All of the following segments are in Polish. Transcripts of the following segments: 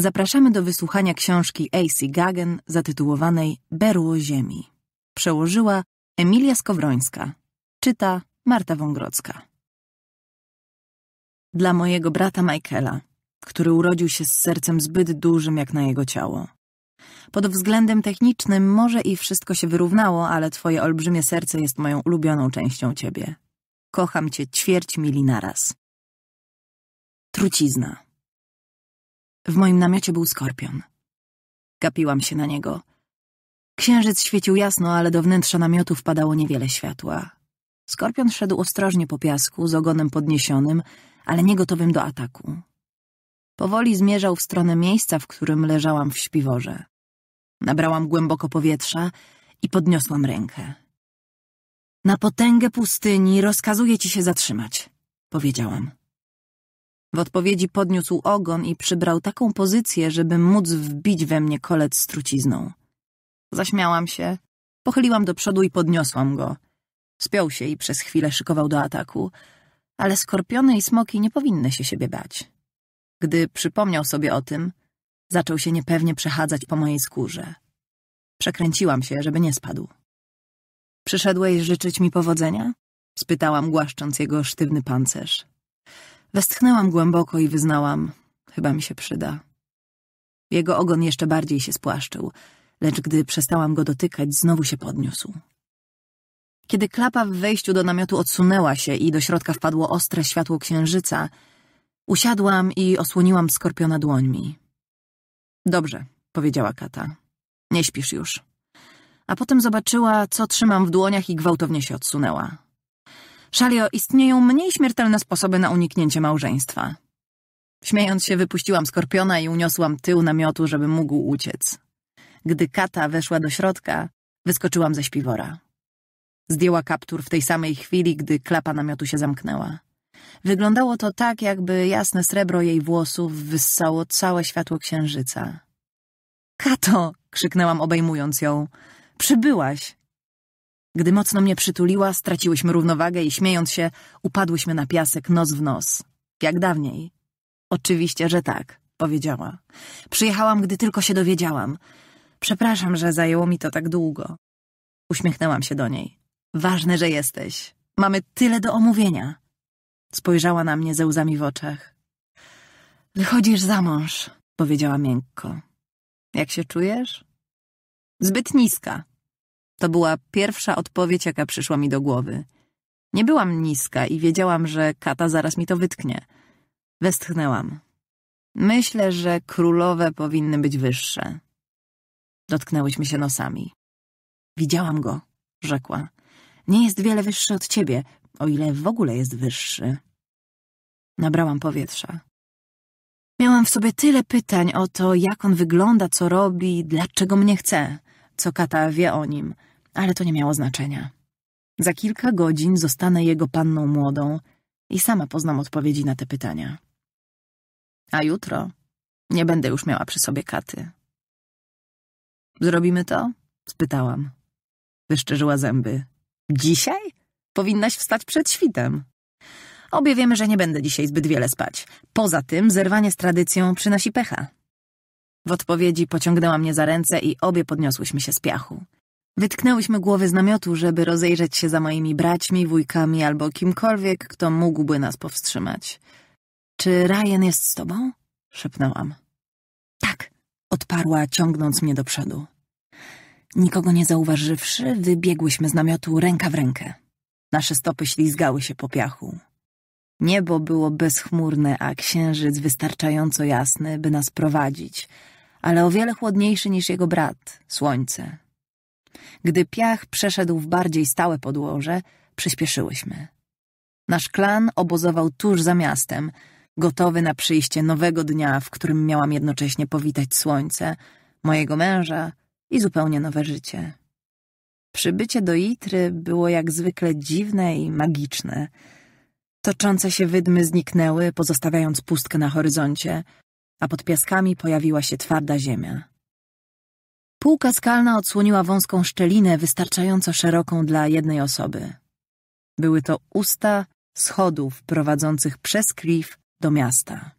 Zapraszamy do wysłuchania książki A.C. Gagen zatytułowanej Berło Ziemi. Przełożyła Emilia Skowrońska. Czyta Marta Wągrodzka. Dla mojego brata Michaela, który urodził się z sercem zbyt dużym jak na jego ciało. Pod względem technicznym może i wszystko się wyrównało, ale twoje olbrzymie serce jest moją ulubioną częścią ciebie. Kocham cię ćwierć mili naraz. Trucizna. W moim namiocie był skorpion. Gapiłam się na niego. Księżyc świecił jasno, ale do wnętrza namiotu wpadało niewiele światła. Skorpion szedł ostrożnie po piasku, z ogonem podniesionym, ale niegotowym do ataku. Powoli zmierzał w stronę miejsca, w którym leżałam w śpiworze. Nabrałam głęboko powietrza i podniosłam rękę. Na potęgę pustyni rozkazuję ci się zatrzymać, powiedziałam. W odpowiedzi podniósł ogon i przybrał taką pozycję, żeby móc wbić we mnie kolec z trucizną. Zaśmiałam się, pochyliłam do przodu i podniosłam go. Spiął się i przez chwilę szykował do ataku, ale skorpiony i smoki nie powinny się siebie bać. Gdy przypomniał sobie o tym, zaczął się niepewnie przechadzać po mojej skórze. Przekręciłam się, żeby nie spadł. Przyszedłeś życzyć mi powodzenia? spytałam, głaszcząc jego sztywny pancerz. Westchnęłam głęboko i wyznałam, chyba mi się przyda. Jego ogon jeszcze bardziej się spłaszczył, lecz gdy przestałam go dotykać, znowu się podniósł. Kiedy klapa w wejściu do namiotu odsunęła się i do środka wpadło ostre światło księżyca, usiadłam i osłoniłam skorpiona dłońmi. Dobrze, powiedziała Kata. Nie śpisz już. A potem zobaczyła, co trzymam w dłoniach i gwałtownie się odsunęła. Szalio, istnieją mniej śmiertelne sposoby na uniknięcie małżeństwa. Śmiejąc się, wypuściłam skorpiona i uniosłam tył namiotu, żeby mógł uciec. Gdy kata weszła do środka, wyskoczyłam ze śpiwora. Zdjęła kaptur w tej samej chwili, gdy klapa namiotu się zamknęła. Wyglądało to tak, jakby jasne srebro jej włosów wyssało całe światło księżyca. Kato! krzyknęłam, obejmując ją. Przybyłaś! Gdy mocno mnie przytuliła, straciłyśmy równowagę i śmiejąc się, upadłyśmy na piasek nos w nos. Jak dawniej. Oczywiście, że tak, powiedziała. Przyjechałam, gdy tylko się dowiedziałam. Przepraszam, że zajęło mi to tak długo. Uśmiechnęłam się do niej. Ważne, że jesteś. Mamy tyle do omówienia. Spojrzała na mnie ze łzami w oczach. Wychodzisz za mąż, powiedziała miękko. Jak się czujesz? Zbyt niska, to była pierwsza odpowiedź, jaka przyszła mi do głowy. Nie byłam niska i wiedziałam, że kata zaraz mi to wytknie. Westchnęłam. Myślę, że królowe powinny być wyższe. Dotknęłyśmy się nosami. Widziałam go, rzekła. Nie jest wiele wyższy od ciebie, o ile w ogóle jest wyższy. Nabrałam powietrza. Miałam w sobie tyle pytań o to, jak on wygląda, co robi, dlaczego mnie chce, co Kata wie o nim – ale to nie miało znaczenia. Za kilka godzin zostanę jego panną młodą i sama poznam odpowiedzi na te pytania. A jutro nie będę już miała przy sobie katy. Zrobimy to? spytałam. Wyszczerzyła zęby. Dzisiaj? Powinnaś wstać przed świtem. Obie wiemy, że nie będę dzisiaj zbyt wiele spać. Poza tym zerwanie z tradycją przynosi pecha. W odpowiedzi pociągnęła mnie za ręce i obie podniosłyśmy się z piachu. Wytknęłyśmy głowy z namiotu, żeby rozejrzeć się za moimi braćmi, wujkami albo kimkolwiek, kto mógłby nas powstrzymać. Czy Ryan jest z tobą? szepnęłam. Tak, odparła, ciągnąc mnie do przodu. Nikogo nie zauważywszy, wybiegłyśmy z namiotu ręka w rękę. Nasze stopy ślizgały się po piachu. Niebo było bezchmurne, a księżyc wystarczająco jasny, by nas prowadzić, ale o wiele chłodniejszy niż jego brat, słońce. Gdy piach przeszedł w bardziej stałe podłoże, przyspieszyłyśmy. Nasz klan obozował tuż za miastem, gotowy na przyjście nowego dnia, w którym miałam jednocześnie powitać słońce, mojego męża i zupełnie nowe życie. Przybycie do Itry było jak zwykle dziwne i magiczne. Toczące się wydmy zniknęły, pozostawiając pustkę na horyzoncie, a pod piaskami pojawiła się twarda ziemia. Półka skalna odsłoniła wąską szczelinę wystarczająco szeroką dla jednej osoby. Były to usta schodów prowadzących przez klif do miasta.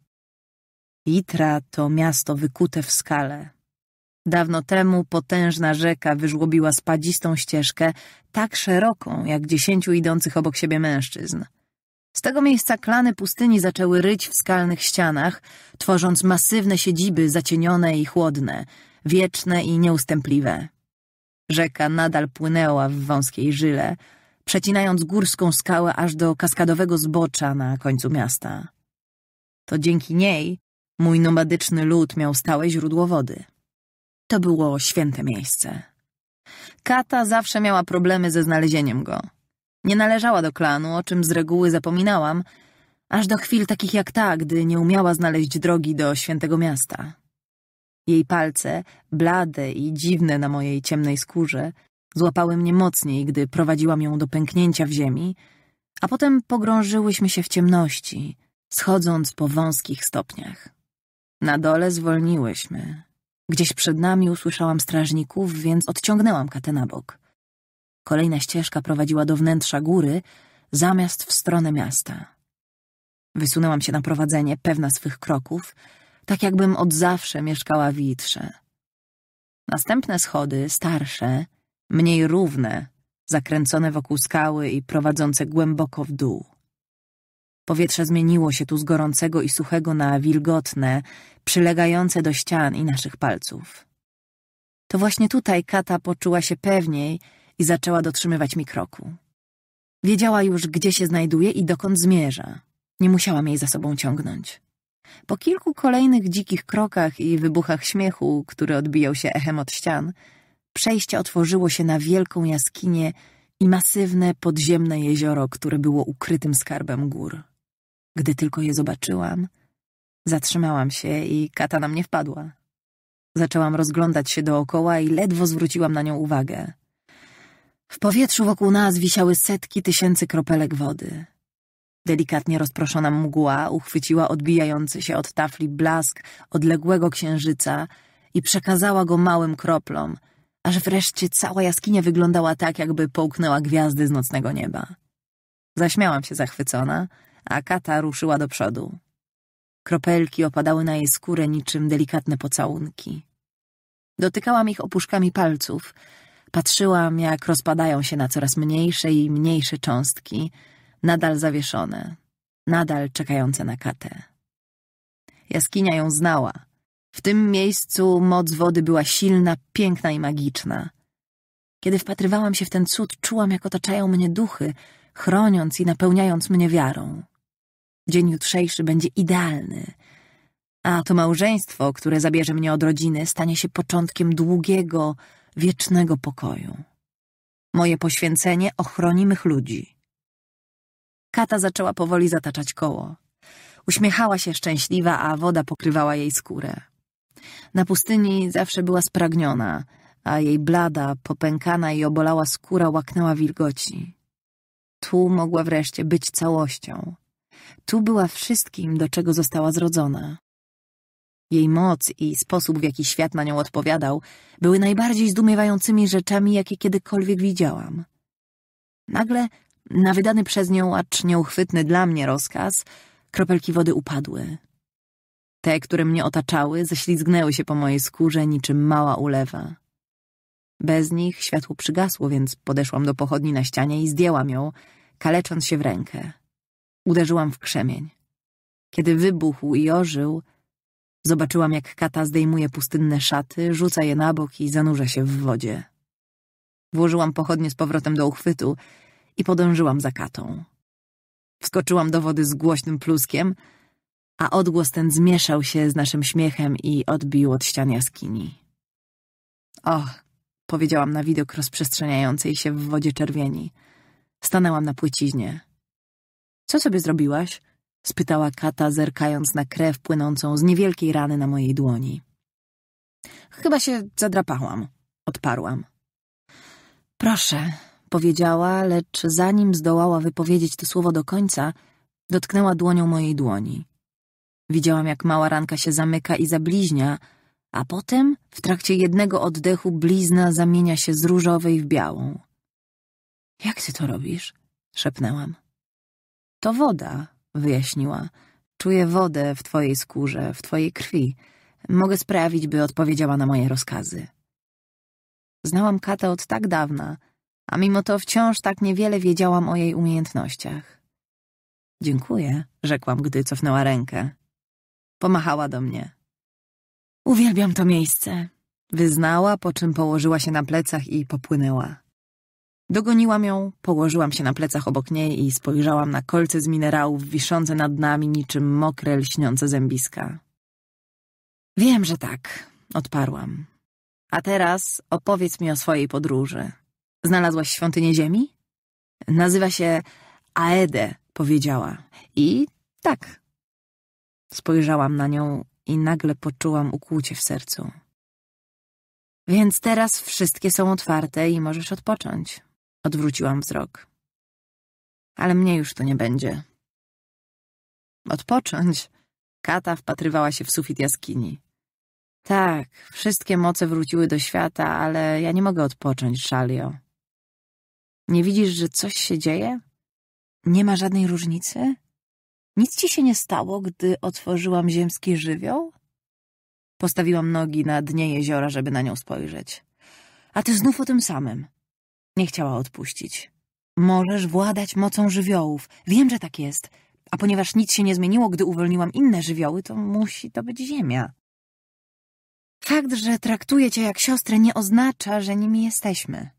Itra to miasto wykute w skale. Dawno temu potężna rzeka wyżłobiła spadzistą ścieżkę, tak szeroką jak dziesięciu idących obok siebie mężczyzn. Z tego miejsca klany pustyni zaczęły ryć w skalnych ścianach, tworząc masywne siedziby zacienione i chłodne – wieczne i nieustępliwe. Rzeka nadal płynęła w wąskiej żyle, przecinając górską skałę aż do kaskadowego zbocza na końcu miasta. To dzięki niej mój nomadyczny lud miał stałe źródło wody. To było święte miejsce. Kata zawsze miała problemy ze znalezieniem go. Nie należała do klanu, o czym z reguły zapominałam, aż do chwil takich jak ta, gdy nie umiała znaleźć drogi do świętego miasta. Jej palce, blade i dziwne na mojej ciemnej skórze, złapały mnie mocniej, gdy prowadziłam ją do pęknięcia w ziemi, a potem pogrążyłyśmy się w ciemności, schodząc po wąskich stopniach. Na dole zwolniłyśmy. Gdzieś przed nami usłyszałam strażników, więc odciągnęłam katę na bok. Kolejna ścieżka prowadziła do wnętrza góry, zamiast w stronę miasta. Wysunęłam się na prowadzenie, pewna swych kroków – tak jakbym od zawsze mieszkała w Jitrze. Następne schody, starsze, mniej równe, zakręcone wokół skały i prowadzące głęboko w dół. Powietrze zmieniło się tu z gorącego i suchego na wilgotne, przylegające do ścian i naszych palców. To właśnie tutaj Kata poczuła się pewniej i zaczęła dotrzymywać mi kroku. Wiedziała już, gdzie się znajduje i dokąd zmierza. Nie musiałam jej za sobą ciągnąć. Po kilku kolejnych dzikich krokach i wybuchach śmiechu, który odbijał się echem od ścian, przejście otworzyło się na wielką jaskinię i masywne podziemne jezioro, które było ukrytym skarbem gór. Gdy tylko je zobaczyłam, zatrzymałam się i kata na mnie wpadła. Zaczęłam rozglądać się dookoła i ledwo zwróciłam na nią uwagę. W powietrzu wokół nas wisiały setki tysięcy kropelek wody. Delikatnie rozproszona mgła uchwyciła odbijający się od tafli blask odległego księżyca i przekazała go małym kroplom, aż wreszcie cała jaskinia wyglądała tak, jakby połknęła gwiazdy z nocnego nieba. Zaśmiałam się zachwycona, a kata ruszyła do przodu. Kropelki opadały na jej skórę niczym delikatne pocałunki. Dotykałam ich opuszkami palców, patrzyłam, jak rozpadają się na coraz mniejsze i mniejsze cząstki – nadal zawieszone, nadal czekające na katę. Jaskinia ją znała. W tym miejscu moc wody była silna, piękna i magiczna. Kiedy wpatrywałam się w ten cud, czułam, jak otaczają mnie duchy, chroniąc i napełniając mnie wiarą. Dzień jutrzejszy będzie idealny, a to małżeństwo, które zabierze mnie od rodziny, stanie się początkiem długiego, wiecznego pokoju. Moje poświęcenie ochroni mych ludzi. Kata zaczęła powoli zataczać koło. Uśmiechała się szczęśliwa, a woda pokrywała jej skórę. Na pustyni zawsze była spragniona, a jej blada, popękana i obolała skóra łaknęła wilgoci. Tu mogła wreszcie być całością. Tu była wszystkim, do czego została zrodzona. Jej moc i sposób, w jaki świat na nią odpowiadał, były najbardziej zdumiewającymi rzeczami, jakie kiedykolwiek widziałam. Nagle na wydany przez nią, acz nieuchwytny dla mnie rozkaz, kropelki wody upadły. Te, które mnie otaczały, ześlizgnęły się po mojej skórze niczym mała ulewa. Bez nich światło przygasło, więc podeszłam do pochodni na ścianie i zdjęłam ją, kalecząc się w rękę. Uderzyłam w krzemień. Kiedy wybuchł i ożył, zobaczyłam, jak kata zdejmuje pustynne szaty, rzuca je na bok i zanurza się w wodzie. Włożyłam pochodnie z powrotem do uchwytu i podążyłam za katą. Wskoczyłam do wody z głośnym pluskiem, a odgłos ten zmieszał się z naszym śmiechem i odbił od ścian jaskini. Och, powiedziałam na widok rozprzestrzeniającej się w wodzie czerwieni. Stanęłam na płyciźnie. Co sobie zrobiłaś? spytała kata, zerkając na krew płynącą z niewielkiej rany na mojej dłoni. Chyba się zadrapałam, odparłam. Proszę, powiedziała, lecz zanim zdołała wypowiedzieć to słowo do końca, dotknęła dłonią mojej dłoni. Widziałam, jak mała ranka się zamyka i zabliźnia, a potem, w trakcie jednego oddechu, blizna zamienia się z różowej w białą. Jak ty to robisz? szepnęłam. To woda, wyjaśniła. Czuję wodę w twojej skórze, w twojej krwi. Mogę sprawić, by odpowiedziała na moje rozkazy. Znałam Katę od tak dawna, a mimo to wciąż tak niewiele wiedziałam o jej umiejętnościach. Dziękuję, rzekłam, gdy cofnęła rękę. Pomachała do mnie. Uwielbiam to miejsce, wyznała, po czym położyła się na plecach i popłynęła. Dogoniłam ją, położyłam się na plecach obok niej i spojrzałam na kolce z minerałów wiszące nad nami niczym mokre, lśniące zębiska. Wiem, że tak, odparłam. A teraz opowiedz mi o swojej podróży. Znalazłaś świątynię ziemi? Nazywa się Aede, powiedziała. I tak. Spojrzałam na nią i nagle poczułam ukłucie w sercu. Więc teraz wszystkie są otwarte i możesz odpocząć. Odwróciłam wzrok. Ale mnie już to nie będzie. Odpocząć? Kata wpatrywała się w sufit jaskini. Tak, wszystkie moce wróciły do świata, ale ja nie mogę odpocząć, Szalio. Nie widzisz, że coś się dzieje? Nie ma żadnej różnicy? Nic ci się nie stało, gdy otworzyłam ziemski żywioł? Postawiłam nogi na dnie jeziora, żeby na nią spojrzeć. A ty znów o tym samym. Nie chciała odpuścić. Możesz władać mocą żywiołów. Wiem, że tak jest. A ponieważ nic się nie zmieniło, gdy uwolniłam inne żywioły, to musi to być ziemia. Fakt, że traktuję cię jak siostrę, nie oznacza, że nimi jesteśmy.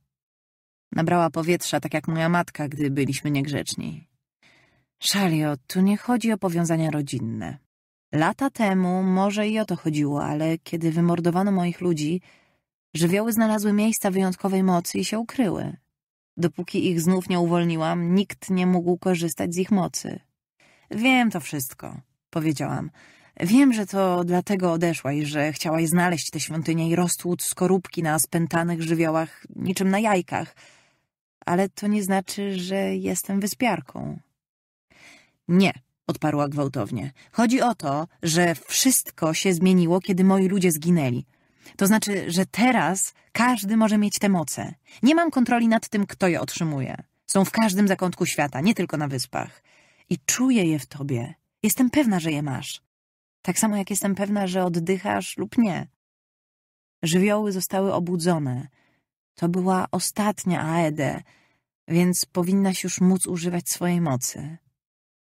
Nabrała powietrza, tak jak moja matka, gdy byliśmy niegrzeczni. Szalio, tu nie chodzi o powiązania rodzinne. Lata temu może i o to chodziło, ale kiedy wymordowano moich ludzi, żywioły znalazły miejsca wyjątkowej mocy i się ukryły. Dopóki ich znów nie uwolniłam, nikt nie mógł korzystać z ich mocy. Wiem to wszystko, powiedziałam. Wiem, że to dlatego odeszłaś, że chciałaś znaleźć tę świątynię i roztłuc skorupki na spętanych żywiołach niczym na jajkach – ale to nie znaczy, że jestem wyspiarką. Nie, odparła gwałtownie. Chodzi o to, że wszystko się zmieniło, kiedy moi ludzie zginęli. To znaczy, że teraz każdy może mieć te moce. Nie mam kontroli nad tym, kto je otrzymuje. Są w każdym zakątku świata, nie tylko na wyspach. I czuję je w tobie. Jestem pewna, że je masz. Tak samo jak jestem pewna, że oddychasz lub nie. Żywioły zostały obudzone, to była ostatnia Aedę, więc powinnaś już móc używać swojej mocy.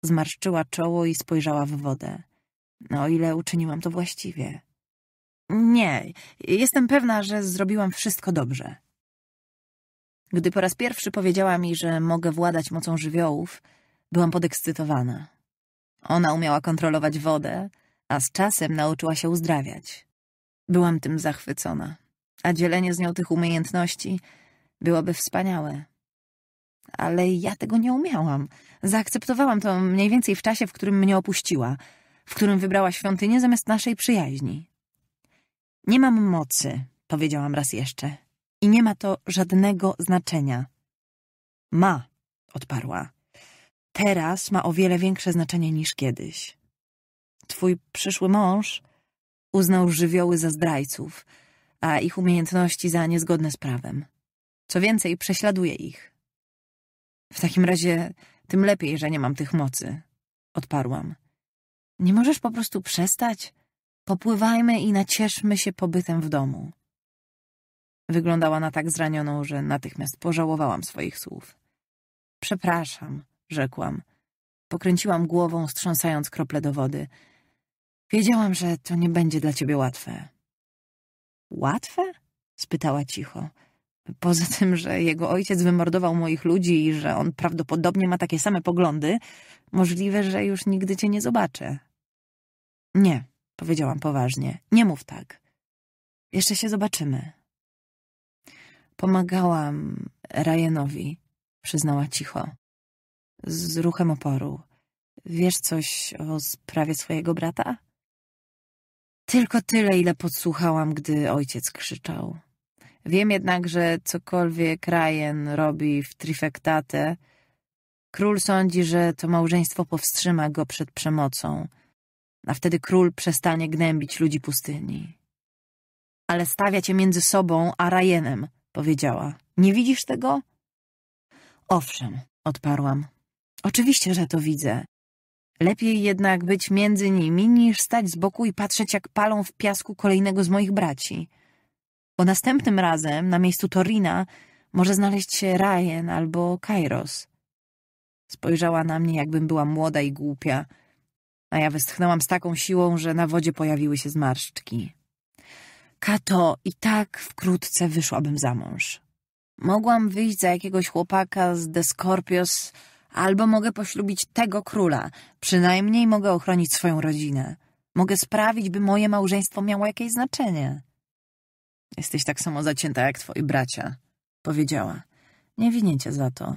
Zmarszczyła czoło i spojrzała w wodę. No, o ile uczyniłam to właściwie. Nie, jestem pewna, że zrobiłam wszystko dobrze. Gdy po raz pierwszy powiedziała mi, że mogę władać mocą żywiołów, byłam podekscytowana. Ona umiała kontrolować wodę, a z czasem nauczyła się uzdrawiać. Byłam tym zachwycona a dzielenie z nią tych umiejętności byłoby wspaniałe. Ale ja tego nie umiałam. Zaakceptowałam to mniej więcej w czasie, w którym mnie opuściła, w którym wybrała świątynię zamiast naszej przyjaźni. Nie mam mocy, powiedziałam raz jeszcze. I nie ma to żadnego znaczenia. Ma, odparła. Teraz ma o wiele większe znaczenie niż kiedyś. Twój przyszły mąż uznał żywioły za zdrajców – a ich umiejętności za niezgodne z prawem. Co więcej, prześladuje ich. W takim razie tym lepiej, że nie mam tych mocy, odparłam. Nie możesz po prostu przestać? Popływajmy i nacieszmy się pobytem w domu. Wyglądała na tak zranioną, że natychmiast pożałowałam swoich słów. Przepraszam, rzekłam. Pokręciłam głową, strząsając krople do wody. Wiedziałam, że to nie będzie dla ciebie łatwe. Łatwe? spytała cicho. Poza tym, że jego ojciec wymordował moich ludzi i że on prawdopodobnie ma takie same poglądy, możliwe, że już nigdy cię nie zobaczę. Nie, powiedziałam poważnie. Nie mów tak. Jeszcze się zobaczymy. Pomagałam Ryanowi, przyznała cicho. Z ruchem oporu. Wiesz coś o sprawie swojego brata? Tylko tyle, ile podsłuchałam, gdy ojciec krzyczał. Wiem jednak, że cokolwiek Ryan robi w trifektatę, król sądzi, że to małżeństwo powstrzyma go przed przemocą, a wtedy król przestanie gnębić ludzi pustyni. Ale stawia cię między sobą a Ryanem, powiedziała. Nie widzisz tego? Owszem, odparłam. Oczywiście, że to widzę. Lepiej jednak być między nimi, niż stać z boku i patrzeć, jak palą w piasku kolejnego z moich braci. Bo następnym razem na miejscu Torina może znaleźć się Ryan albo Kairos. Spojrzała na mnie, jakbym była młoda i głupia, a ja westchnęłam z taką siłą, że na wodzie pojawiły się zmarszczki. Kato, i tak wkrótce wyszłabym za mąż. Mogłam wyjść za jakiegoś chłopaka z The Scorpios Albo mogę poślubić tego króla, przynajmniej mogę ochronić swoją rodzinę. Mogę sprawić, by moje małżeństwo miało jakieś znaczenie. Jesteś tak samo zacięta jak twoi bracia, powiedziała. Nie winię cię za to.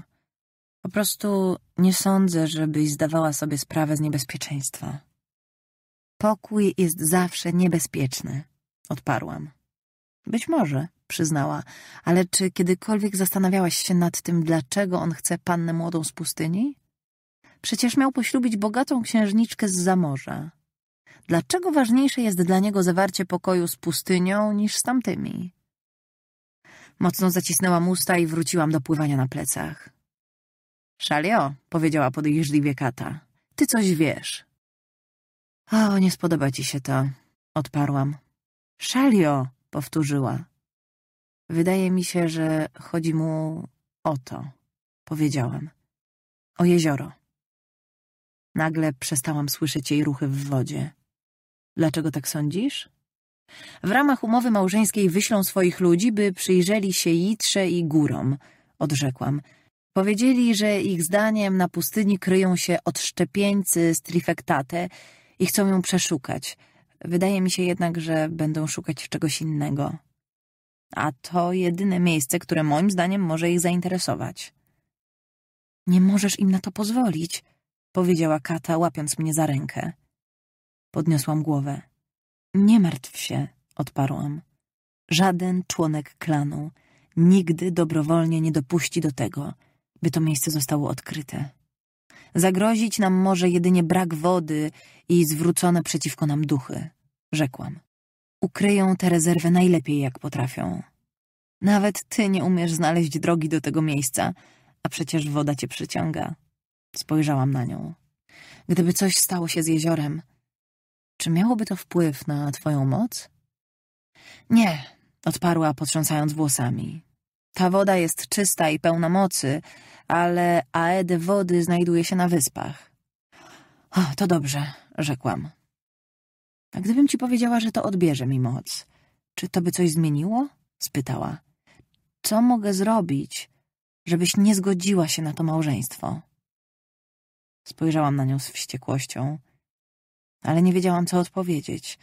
Po prostu nie sądzę, żebyś zdawała sobie sprawę z niebezpieczeństwa. Pokój jest zawsze niebezpieczny, odparłam. Być może przyznała. Ale czy kiedykolwiek zastanawiałaś się nad tym, dlaczego on chce pannę młodą z pustyni? Przecież miał poślubić bogatą księżniczkę z zamorza. Dlaczego ważniejsze jest dla niego zawarcie pokoju z pustynią niż z tamtymi? Mocno zacisnęła usta i wróciłam do pływania na plecach. Szalio, powiedziała podejrzliwie Kata, ty coś wiesz. O, nie spodoba ci się to, odparłam. Szalio, powtórzyła. Wydaje mi się, że chodzi mu o to, powiedziałam, O jezioro. Nagle przestałam słyszeć jej ruchy w wodzie. Dlaczego tak sądzisz? W ramach umowy małżeńskiej wyślą swoich ludzi, by przyjrzeli się Jitrze i górom, odrzekłam. Powiedzieli, że ich zdaniem na pustyni kryją się odszczepieńcy z Trifektate i chcą ją przeszukać. Wydaje mi się jednak, że będą szukać czegoś innego a to jedyne miejsce, które moim zdaniem może ich zainteresować. Nie możesz im na to pozwolić, powiedziała Kata, łapiąc mnie za rękę. Podniosłam głowę. Nie martw się, odparłam. Żaden członek klanu nigdy dobrowolnie nie dopuści do tego, by to miejsce zostało odkryte. Zagrozić nam może jedynie brak wody i zwrócone przeciwko nam duchy, rzekłam. Ukryją tę rezerwę najlepiej, jak potrafią. Nawet ty nie umiesz znaleźć drogi do tego miejsca, a przecież woda cię przyciąga. Spojrzałam na nią. Gdyby coś stało się z jeziorem, czy miałoby to wpływ na twoją moc? Nie, odparła, potrząsając włosami. Ta woda jest czysta i pełna mocy, ale aedy wody znajduje się na wyspach. O, to dobrze, rzekłam. A gdybym ci powiedziała, że to odbierze mi moc, czy to by coś zmieniło? spytała co mogę zrobić, żebyś nie zgodziła się na to małżeństwo? Spojrzałam na nią z wściekłością, ale nie wiedziałam, co odpowiedzieć.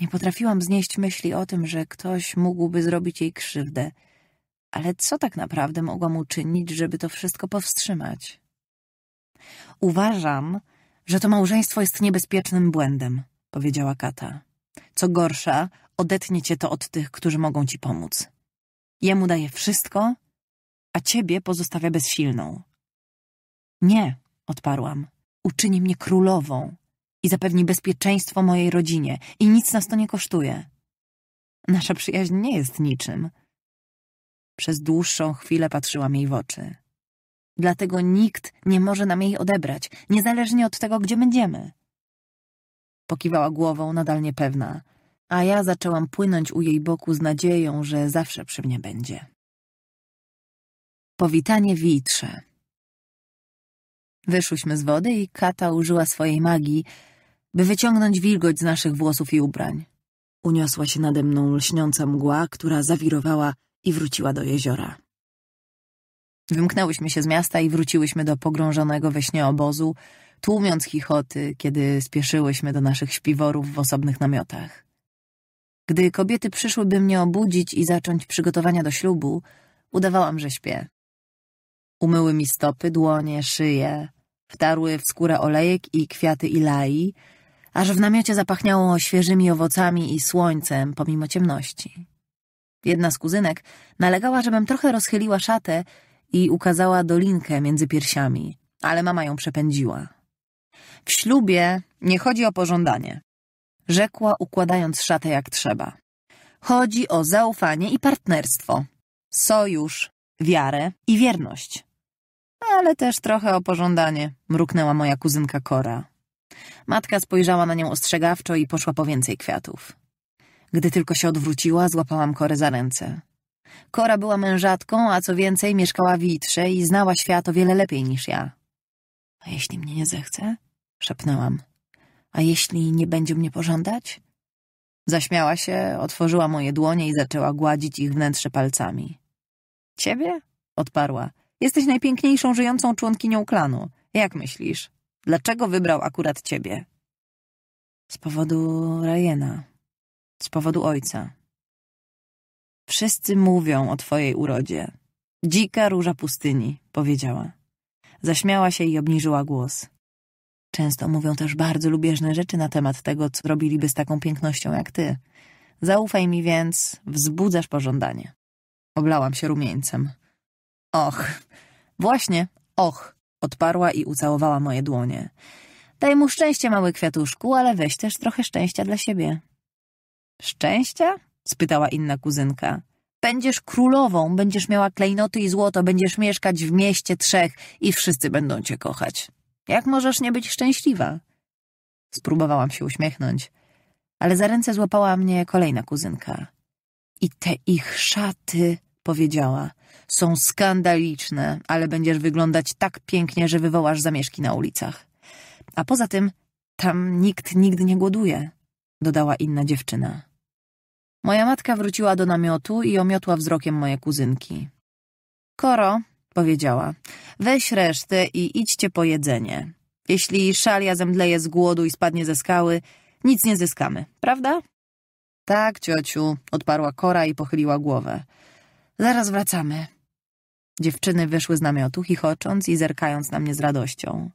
Nie potrafiłam znieść myśli o tym, że ktoś mógłby zrobić jej krzywdę. Ale co tak naprawdę mogłam uczynić, żeby to wszystko powstrzymać? Uważam, że to małżeństwo jest niebezpiecznym błędem, powiedziała Kata. Co gorsza, odetnie cię to od tych, którzy mogą ci pomóc. Jemu daje wszystko, a ciebie pozostawia bezsilną. Nie, odparłam. Uczyni mnie królową i zapewni bezpieczeństwo mojej rodzinie i nic nas to nie kosztuje. Nasza przyjaźń nie jest niczym. Przez dłuższą chwilę patrzyłam jej w oczy. Dlatego nikt nie może nam jej odebrać, niezależnie od tego, gdzie będziemy. Pokiwała głową, nadal niepewna, a ja zaczęłam płynąć u jej boku z nadzieją, że zawsze przy mnie będzie. Powitanie witrze. Wyszłyśmy z wody i Kata użyła swojej magii, by wyciągnąć wilgoć z naszych włosów i ubrań. Uniosła się nade mną lśniąca mgła, która zawirowała i wróciła do jeziora. Wymknęłyśmy się z miasta i wróciłyśmy do pogrążonego we śnie obozu, tłumiąc chichoty, kiedy spieszyłyśmy do naszych śpiworów w osobnych namiotach. Gdy kobiety przyszłyby mnie obudzić i zacząć przygotowania do ślubu, udawałam, że śpię. Umyły mi stopy, dłonie, szyję, wtarły w skórę olejek i kwiaty ilai, aż w namiocie zapachniało świeżymi owocami i słońcem pomimo ciemności. Jedna z kuzynek nalegała, żebym trochę rozchyliła szatę i ukazała dolinkę między piersiami, ale mama ją przepędziła. W ślubie nie chodzi o pożądanie rzekła, układając szatę jak trzeba. Chodzi o zaufanie i partnerstwo, sojusz, wiarę i wierność. Ale też trochę o pożądanie, mruknęła moja kuzynka Kora. Matka spojrzała na nią ostrzegawczo i poszła po więcej kwiatów. Gdy tylko się odwróciła, złapałam Korę za ręce. Kora była mężatką, a co więcej mieszkała w Itrze i znała świat o wiele lepiej niż ja. A jeśli mnie nie zechce? szepnęłam. A jeśli nie będzie mnie pożądać? Zaśmiała się, otworzyła moje dłonie i zaczęła gładzić ich wnętrze palcami. Ciebie? Odparła. Jesteś najpiękniejszą żyjącą członkinią klanu. Jak myślisz? Dlaczego wybrał akurat ciebie? Z powodu Rajena. Z powodu ojca. Wszyscy mówią o twojej urodzie. Dzika róża pustyni, powiedziała. Zaśmiała się i obniżyła głos. Często mówią też bardzo lubieżne rzeczy na temat tego, co robiliby z taką pięknością jak ty. Zaufaj mi więc, wzbudzasz pożądanie. Oblałam się rumieńcem. Och, właśnie, och, odparła i ucałowała moje dłonie. Daj mu szczęście, mały kwiatuszku, ale weź też trochę szczęścia dla siebie. Szczęścia? spytała inna kuzynka. Będziesz królową, będziesz miała klejnoty i złoto, będziesz mieszkać w mieście trzech i wszyscy będą cię kochać. Jak możesz nie być szczęśliwa? Spróbowałam się uśmiechnąć, ale za ręce złapała mnie kolejna kuzynka. I te ich szaty, powiedziała, są skandaliczne, ale będziesz wyglądać tak pięknie, że wywołasz zamieszki na ulicach. A poza tym, tam nikt nigdy nie głoduje, dodała inna dziewczyna. Moja matka wróciła do namiotu i omiotła wzrokiem moje kuzynki. Koro, powiedziała. Weź resztę i idźcie po jedzenie. Jeśli szalia zemdleje z głodu i spadnie ze skały, nic nie zyskamy, prawda? Tak, ciociu, odparła Kora i pochyliła głowę. Zaraz wracamy. Dziewczyny wyszły z namiotu, chichocząc i zerkając na mnie z radością.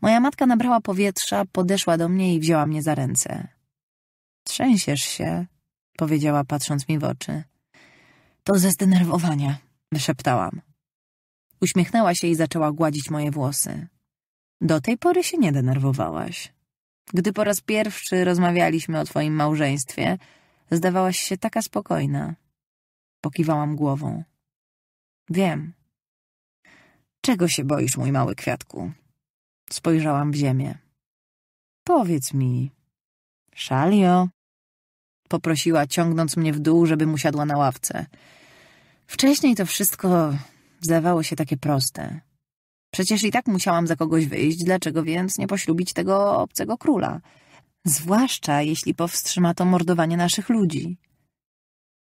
Moja matka nabrała powietrza, podeszła do mnie i wzięła mnie za ręce. Trzęsiesz się, powiedziała, patrząc mi w oczy. To ze zdenerwowania, wyszeptałam. Uśmiechnęła się i zaczęła gładzić moje włosy. Do tej pory się nie denerwowałaś. Gdy po raz pierwszy rozmawialiśmy o twoim małżeństwie, zdawałaś się taka spokojna. Pokiwałam głową. Wiem. Czego się boisz, mój mały kwiatku? Spojrzałam w ziemię. Powiedz mi. Szalio. Poprosiła, ciągnąc mnie w dół, żebym usiadła na ławce. Wcześniej to wszystko zdawało się takie proste. Przecież i tak musiałam za kogoś wyjść, dlaczego więc nie poślubić tego obcego króla? Zwłaszcza jeśli powstrzyma to mordowanie naszych ludzi.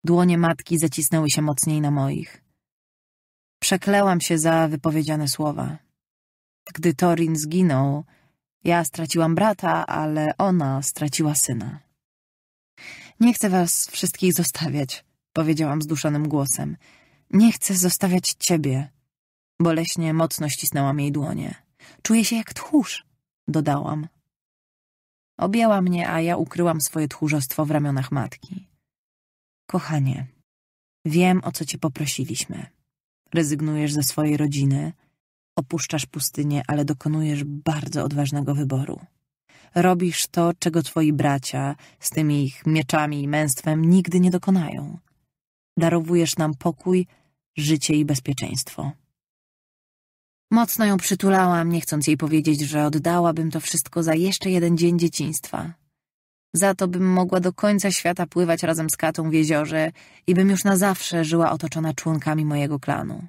Dłonie matki zacisnęły się mocniej na moich. Przeklełam się za wypowiedziane słowa. Gdy Torin zginął, ja straciłam brata, ale ona straciła syna. Nie chcę was wszystkich zostawiać, powiedziałam zduszonym głosem. Nie chcę zostawiać ciebie. Boleśnie mocno ścisnęłam jej dłonie. Czuję się jak tchórz, dodałam. Objęła mnie, a ja ukryłam swoje tchórzostwo w ramionach matki. Kochanie, wiem, o co cię poprosiliśmy. Rezygnujesz ze swojej rodziny, opuszczasz pustynię, ale dokonujesz bardzo odważnego wyboru. Robisz to, czego twoi bracia z tymi ich mieczami i męstwem nigdy nie dokonają. Darowujesz nam pokój, życie i bezpieczeństwo. Mocno ją przytulałam, nie chcąc jej powiedzieć, że oddałabym to wszystko za jeszcze jeden dzień dzieciństwa. Za to bym mogła do końca świata pływać razem z katą w jeziorze i bym już na zawsze żyła otoczona członkami mojego klanu.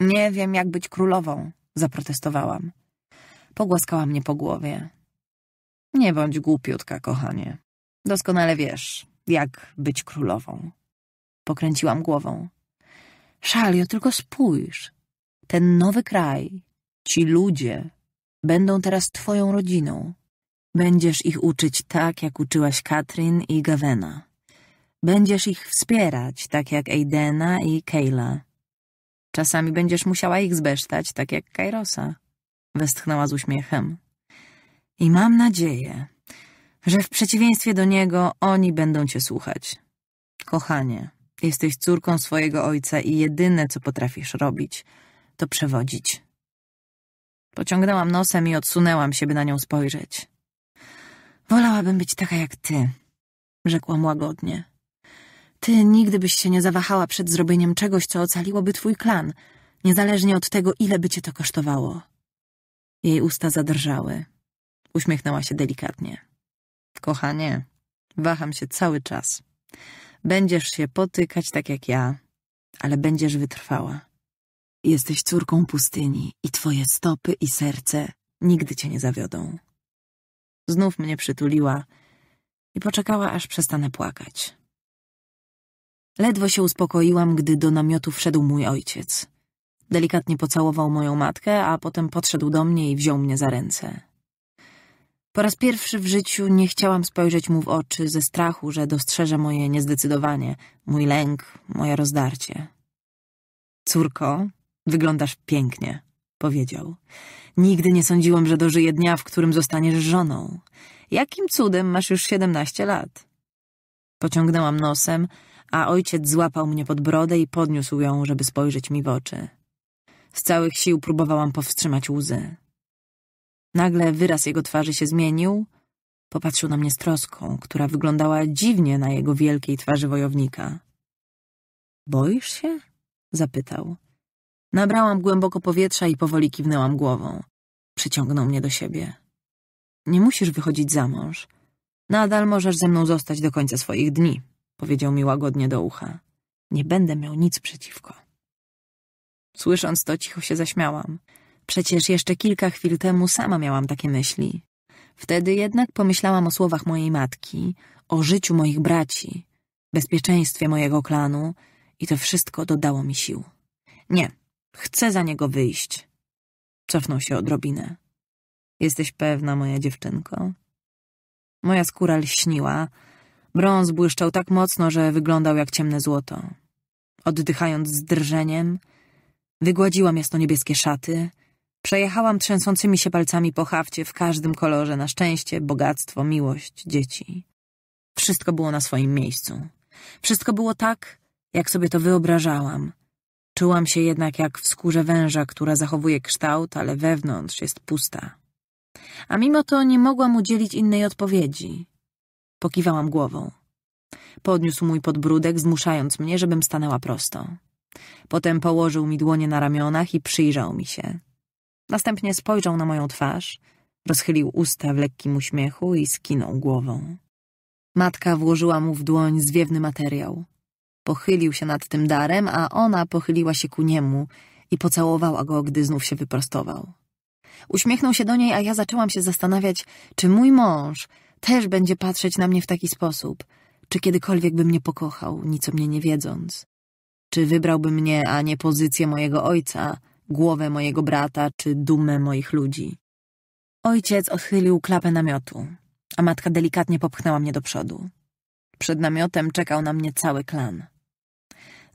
Nie wiem, jak być królową, zaprotestowałam. Pogłaskała mnie po głowie. Nie bądź głupiutka, kochanie. Doskonale wiesz, jak być królową. Pokręciłam głową. Szalio, tylko spójrz. Ten nowy kraj, ci ludzie będą teraz twoją rodziną. Będziesz ich uczyć tak, jak uczyłaś Katrin i Gavena. Będziesz ich wspierać, tak jak Aidena i Kayla. Czasami będziesz musiała ich zbesztać, tak jak Kairosa. Westchnęła z uśmiechem. I mam nadzieję, że w przeciwieństwie do niego oni będą cię słuchać. Kochanie. Jesteś córką swojego ojca i jedyne, co potrafisz robić, to przewodzić. Pociągnęłam nosem i odsunęłam się, by na nią spojrzeć. Wolałabym być taka jak ty, rzekłam łagodnie. Ty nigdy byś się nie zawahała przed zrobieniem czegoś, co ocaliłoby twój klan, niezależnie od tego, ile by cię to kosztowało. Jej usta zadrżały. Uśmiechnęła się delikatnie. Kochanie, waham się cały czas. Będziesz się potykać tak jak ja, ale będziesz wytrwała. Jesteś córką pustyni i twoje stopy i serce nigdy cię nie zawiodą. Znów mnie przytuliła i poczekała, aż przestanę płakać. Ledwo się uspokoiłam, gdy do namiotu wszedł mój ojciec. Delikatnie pocałował moją matkę, a potem podszedł do mnie i wziął mnie za ręce. Po raz pierwszy w życiu nie chciałam spojrzeć mu w oczy ze strachu, że dostrzeże moje niezdecydowanie, mój lęk, moje rozdarcie. Córko, wyglądasz pięknie, powiedział. Nigdy nie sądziłam, że dożyję dnia, w którym zostaniesz żoną. Jakim cudem masz już siedemnaście lat? Pociągnęłam nosem, a ojciec złapał mnie pod brodę i podniósł ją, żeby spojrzeć mi w oczy. Z całych sił próbowałam powstrzymać łzy. Nagle wyraz jego twarzy się zmienił. Popatrzył na mnie z troską, która wyglądała dziwnie na jego wielkiej twarzy wojownika. Boisz się? zapytał. Nabrałam głęboko powietrza i powoli kiwnęłam głową. Przyciągnął mnie do siebie. Nie musisz wychodzić za mąż. Nadal możesz ze mną zostać do końca swoich dni, powiedział mi łagodnie do ucha. Nie będę miał nic przeciwko. Słysząc to, cicho się zaśmiałam. Przecież jeszcze kilka chwil temu sama miałam takie myśli. Wtedy jednak pomyślałam o słowach mojej matki, o życiu moich braci, bezpieczeństwie mojego klanu i to wszystko dodało mi sił. Nie, chcę za niego wyjść. Cofnął się odrobinę. Jesteś pewna, moja dziewczynko? Moja skóra lśniła. Brąz błyszczał tak mocno, że wyglądał jak ciemne złoto. Oddychając z drżeniem, wygładziłam jasno-niebieskie szaty, Przejechałam trzęsącymi się palcami po hafcie w każdym kolorze na szczęście, bogactwo, miłość, dzieci. Wszystko było na swoim miejscu. Wszystko było tak, jak sobie to wyobrażałam. Czułam się jednak jak w skórze węża, która zachowuje kształt, ale wewnątrz jest pusta. A mimo to nie mogłam udzielić innej odpowiedzi. Pokiwałam głową. Podniósł mój podbródek, zmuszając mnie, żebym stanęła prosto. Potem położył mi dłonie na ramionach i przyjrzał mi się. Następnie spojrzał na moją twarz, rozchylił usta w lekkim uśmiechu i skinął głową. Matka włożyła mu w dłoń zwiewny materiał. Pochylił się nad tym darem, a ona pochyliła się ku niemu i pocałowała go, gdy znów się wyprostował. Uśmiechnął się do niej, a ja zaczęłam się zastanawiać, czy mój mąż też będzie patrzeć na mnie w taki sposób, czy kiedykolwiek by mnie pokochał, nic o mnie nie wiedząc. Czy wybrałby mnie, a nie pozycję mojego ojca, głowę mojego brata czy dumę moich ludzi. Ojciec odchylił klapę namiotu, a matka delikatnie popchnęła mnie do przodu. Przed namiotem czekał na mnie cały klan.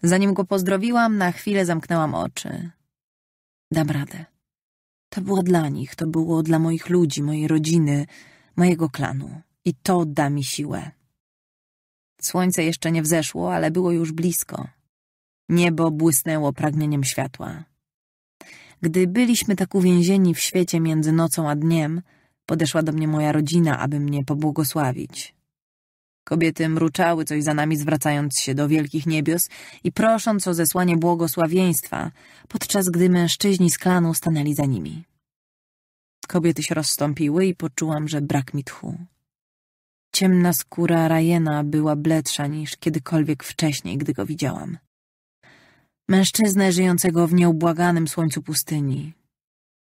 Zanim go pozdrowiłam, na chwilę zamknęłam oczy. Dam radę. To było dla nich, to było dla moich ludzi, mojej rodziny, mojego klanu. I to da mi siłę. Słońce jeszcze nie wzeszło, ale było już blisko. Niebo błysnęło pragnieniem światła. Gdy byliśmy tak uwięzieni w świecie między nocą a dniem, podeszła do mnie moja rodzina, aby mnie pobłogosławić. Kobiety mruczały coś za nami, zwracając się do wielkich niebios i prosząc o zesłanie błogosławieństwa, podczas gdy mężczyźni z klanu stanęli za nimi. Kobiety się rozstąpiły i poczułam, że brak mi tchu. Ciemna skóra Rajena była bledsza niż kiedykolwiek wcześniej, gdy go widziałam. Mężczyznę żyjącego w nieubłaganym słońcu pustyni.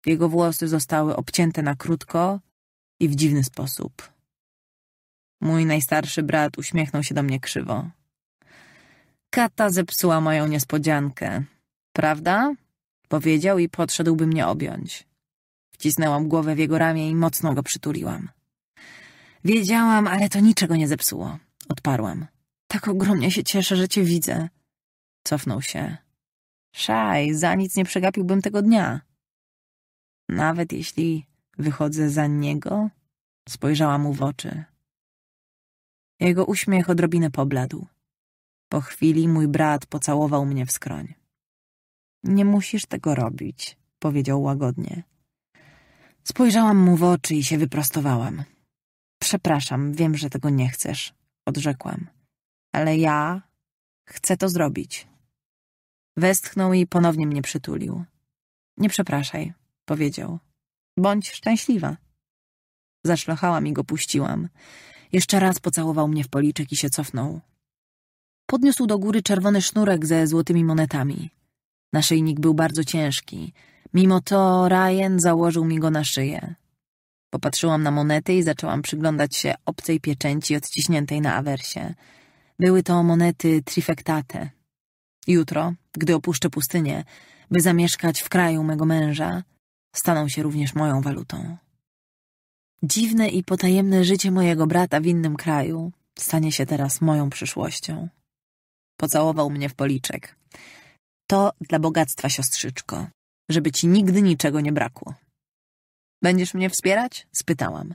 Jego włosy zostały obcięte na krótko i w dziwny sposób. Mój najstarszy brat uśmiechnął się do mnie krzywo. Kata zepsuła moją niespodziankę. Prawda? Powiedział i podszedł, by mnie objąć. Wcisnęłam głowę w jego ramię i mocno go przytuliłam. Wiedziałam, ale to niczego nie zepsuło. Odparłam. Tak ogromnie się cieszę, że cię widzę. Cofnął się. Szaj, za nic nie przegapiłbym tego dnia. Nawet jeśli wychodzę za niego, spojrzała mu w oczy. Jego uśmiech odrobinę pobladł. Po chwili mój brat pocałował mnie w skroń. Nie musisz tego robić, powiedział łagodnie. Spojrzałam mu w oczy i się wyprostowałam. Przepraszam, wiem, że tego nie chcesz, odrzekłam. Ale ja chcę to zrobić. Westchnął i ponownie mnie przytulił. Nie przepraszaj, powiedział. Bądź szczęśliwa. Zaszlochałam i go puściłam. Jeszcze raz pocałował mnie w policzek i się cofnął. Podniósł do góry czerwony sznurek ze złotymi monetami. Naszyjnik był bardzo ciężki. Mimo to Ryan założył mi go na szyję. Popatrzyłam na monety i zaczęłam przyglądać się obcej pieczęci odciśniętej na awersie. Były to monety trifektate, Jutro, gdy opuszczę pustynię, by zamieszkać w kraju mego męża, staną się również moją walutą. Dziwne i potajemne życie mojego brata w innym kraju stanie się teraz moją przyszłością. Pocałował mnie w policzek. To dla bogactwa, siostrzyczko, żeby ci nigdy niczego nie brakło. Będziesz mnie wspierać? spytałam.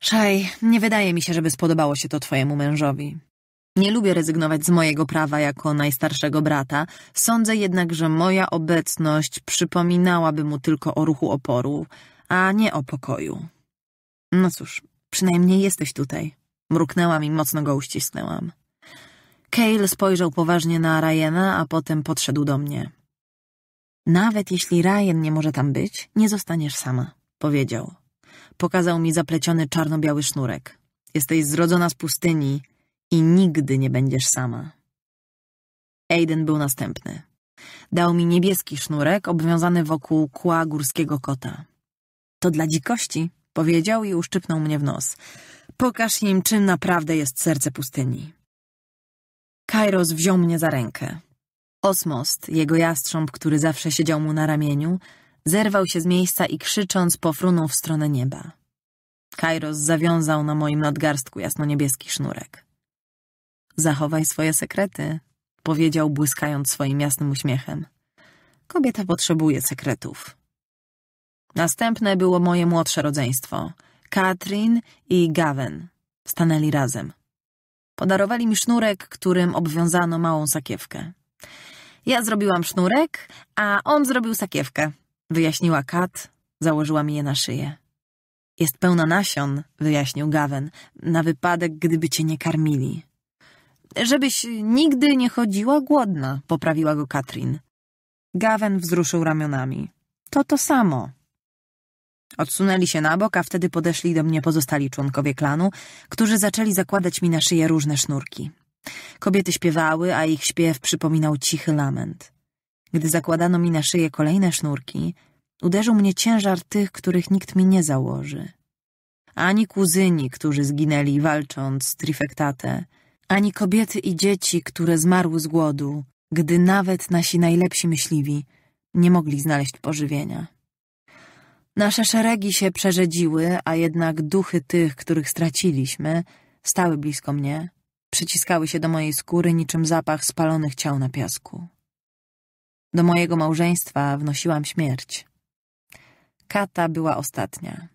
Szaj, nie wydaje mi się, żeby spodobało się to twojemu mężowi. Nie lubię rezygnować z mojego prawa jako najstarszego brata, sądzę jednak, że moja obecność przypominałaby mu tylko o ruchu oporu, a nie o pokoju. No cóż, przynajmniej jesteś tutaj. Mruknęłam i mocno go uścisnęłam. Cale spojrzał poważnie na Ryana, a potem podszedł do mnie. Nawet jeśli Ryan nie może tam być, nie zostaniesz sama, powiedział. Pokazał mi zapleciony czarno-biały sznurek. Jesteś zrodzona z pustyni, i nigdy nie będziesz sama. Aiden był następny. Dał mi niebieski sznurek obwiązany wokół kła górskiego kota. To dla dzikości, powiedział i uszczypnął mnie w nos. Pokaż im, czym naprawdę jest serce pustyni. Kairos wziął mnie za rękę. Osmost, jego jastrząb, który zawsze siedział mu na ramieniu, zerwał się z miejsca i krzycząc pofrunął w stronę nieba. Kairos zawiązał na moim nadgarstku jasno-niebieski sznurek. Zachowaj swoje sekrety, powiedział, błyskając swoim jasnym uśmiechem. Kobieta potrzebuje sekretów. Następne było moje młodsze rodzeństwo. Katrin i Gawen. Stanęli razem. Podarowali mi sznurek, którym obwiązano małą sakiewkę. Ja zrobiłam sznurek, a on zrobił sakiewkę, wyjaśniła Kat, założyła mi je na szyję. Jest pełna nasion, wyjaśnił Gawen, na wypadek, gdyby cię nie karmili. Żebyś nigdy nie chodziła głodna, poprawiła go Katrin. Gawen wzruszył ramionami. To to samo. Odsunęli się na bok, a wtedy podeszli do mnie pozostali członkowie klanu, którzy zaczęli zakładać mi na szyję różne sznurki. Kobiety śpiewały, a ich śpiew przypominał cichy lament. Gdy zakładano mi na szyję kolejne sznurki, uderzył mnie ciężar tych, których nikt mi nie założy. Ani kuzyni, którzy zginęli walcząc z trifektatę, ani kobiety i dzieci, które zmarły z głodu, gdy nawet nasi najlepsi myśliwi nie mogli znaleźć pożywienia. Nasze szeregi się przerzedziły, a jednak duchy tych, których straciliśmy, stały blisko mnie, przyciskały się do mojej skóry niczym zapach spalonych ciał na piasku. Do mojego małżeństwa wnosiłam śmierć. Kata była ostatnia.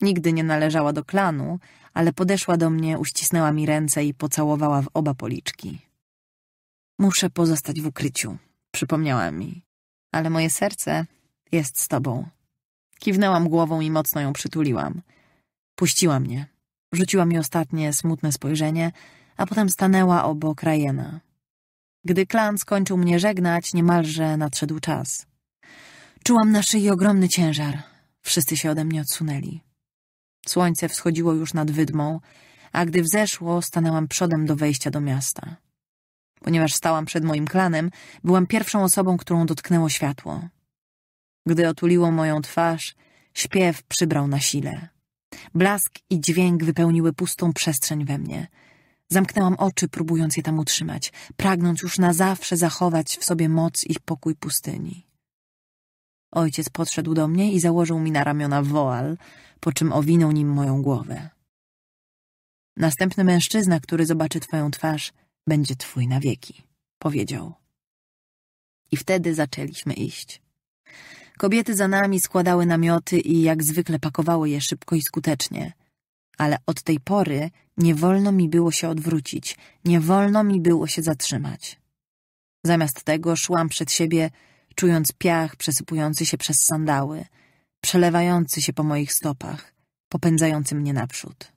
Nigdy nie należała do klanu, ale podeszła do mnie, uścisnęła mi ręce i pocałowała w oba policzki. Muszę pozostać w ukryciu, przypomniała mi, ale moje serce jest z tobą. Kiwnęłam głową i mocno ją przytuliłam. Puściła mnie. Rzuciła mi ostatnie smutne spojrzenie, a potem stanęła obok Rajena. Gdy klan skończył mnie żegnać, niemalże nadszedł czas. Czułam na szyi ogromny ciężar. Wszyscy się ode mnie odsunęli. Słońce wschodziło już nad wydmą, a gdy wzeszło, stanęłam przodem do wejścia do miasta. Ponieważ stałam przed moim klanem, byłam pierwszą osobą, którą dotknęło światło. Gdy otuliło moją twarz, śpiew przybrał na sile. Blask i dźwięk wypełniły pustą przestrzeń we mnie. Zamknęłam oczy, próbując je tam utrzymać, pragnąc już na zawsze zachować w sobie moc ich pokój pustyni. Ojciec podszedł do mnie i założył mi na ramiona woal, po czym owinął nim moją głowę. Następny mężczyzna, który zobaczy twoją twarz, będzie twój na wieki, powiedział. I wtedy zaczęliśmy iść. Kobiety za nami składały namioty i jak zwykle pakowały je szybko i skutecznie. Ale od tej pory nie wolno mi było się odwrócić, nie wolno mi było się zatrzymać. Zamiast tego szłam przed siebie, czując piach przesypujący się przez sandały – przelewający się po moich stopach, popędzający mnie naprzód.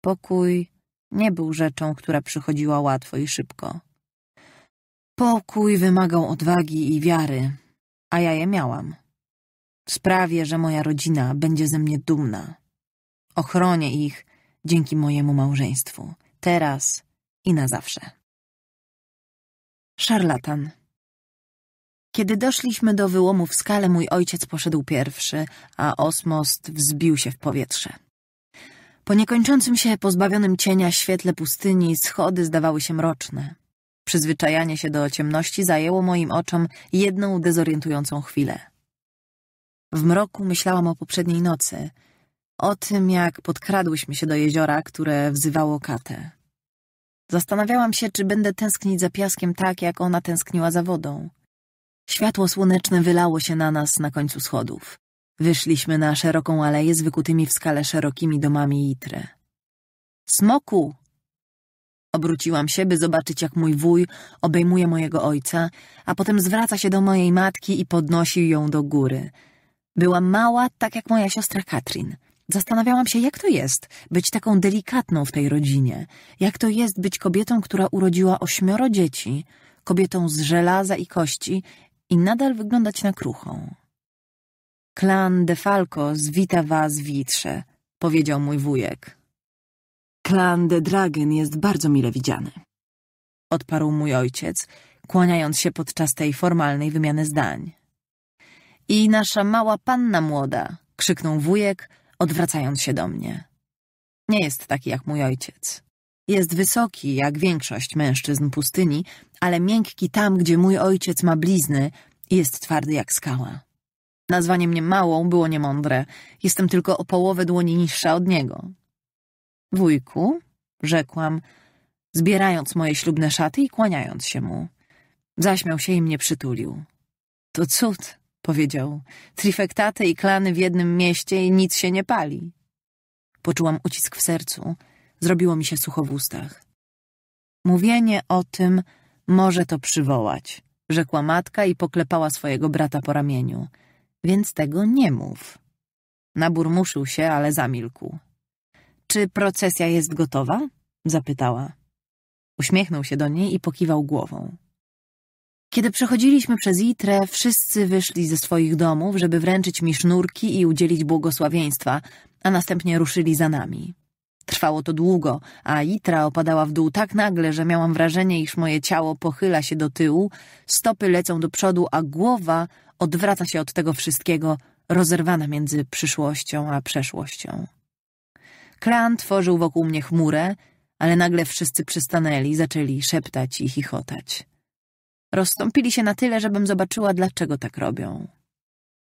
Pokój nie był rzeczą, która przychodziła łatwo i szybko. Pokój wymagał odwagi i wiary, a ja je miałam. Sprawię, że moja rodzina będzie ze mnie dumna. Ochronię ich dzięki mojemu małżeństwu, teraz i na zawsze. Szarlatan kiedy doszliśmy do wyłomu w skale, mój ojciec poszedł pierwszy, a osmost wzbił się w powietrze. Po niekończącym się, pozbawionym cienia świetle pustyni schody zdawały się mroczne. Przyzwyczajanie się do ciemności zajęło moim oczom jedną dezorientującą chwilę. W mroku myślałam o poprzedniej nocy, o tym, jak podkradłyśmy się do jeziora, które wzywało Katę. Zastanawiałam się, czy będę tęsknić za piaskiem tak, jak ona tęskniła za wodą – Światło słoneczne wylało się na nas na końcu schodów. Wyszliśmy na szeroką aleję z wykutymi w skale szerokimi domami Itry. Smoku! Obróciłam się, by zobaczyć, jak mój wuj obejmuje mojego ojca, a potem zwraca się do mojej matki i podnosi ją do góry. Była mała, tak jak moja siostra Katrin. Zastanawiałam się, jak to jest być taką delikatną w tej rodzinie. Jak to jest być kobietą, która urodziła ośmioro dzieci, kobietą z żelaza i kości i nadal wyglądać na kruchą. Klan de Falco zwita was, witrze, powiedział mój wujek. Klan de Dragon jest bardzo mile widziany, odparł mój ojciec, kłaniając się podczas tej formalnej wymiany zdań. I nasza mała panna młoda, krzyknął wujek, odwracając się do mnie. Nie jest taki jak mój ojciec. Jest wysoki, jak większość mężczyzn pustyni, ale miękki tam, gdzie mój ojciec ma blizny i jest twardy jak skała. Nazwanie mnie małą było niemądre. Jestem tylko o połowę dłoni niższa od niego. Wujku, rzekłam, zbierając moje ślubne szaty i kłaniając się mu. Zaśmiał się i mnie przytulił. To cud, powiedział. Trifektaty i klany w jednym mieście i nic się nie pali. Poczułam ucisk w sercu. Zrobiło mi się sucho w ustach. Mówienie o tym może to przywołać, rzekła matka i poklepała swojego brata po ramieniu. Więc tego nie mów. muszył się, ale zamilkł. Czy procesja jest gotowa? zapytała. Uśmiechnął się do niej i pokiwał głową. Kiedy przechodziliśmy przez Itrę, wszyscy wyszli ze swoich domów, żeby wręczyć mi sznurki i udzielić błogosławieństwa, a następnie ruszyli za nami. Trwało to długo, a itra opadała w dół tak nagle, że miałam wrażenie, iż moje ciało pochyla się do tyłu, stopy lecą do przodu, a głowa odwraca się od tego wszystkiego, rozerwana między przyszłością a przeszłością. Klan tworzył wokół mnie chmurę, ale nagle wszyscy przystanęli, zaczęli szeptać i chichotać. Rozstąpili się na tyle, żebym zobaczyła, dlaczego tak robią.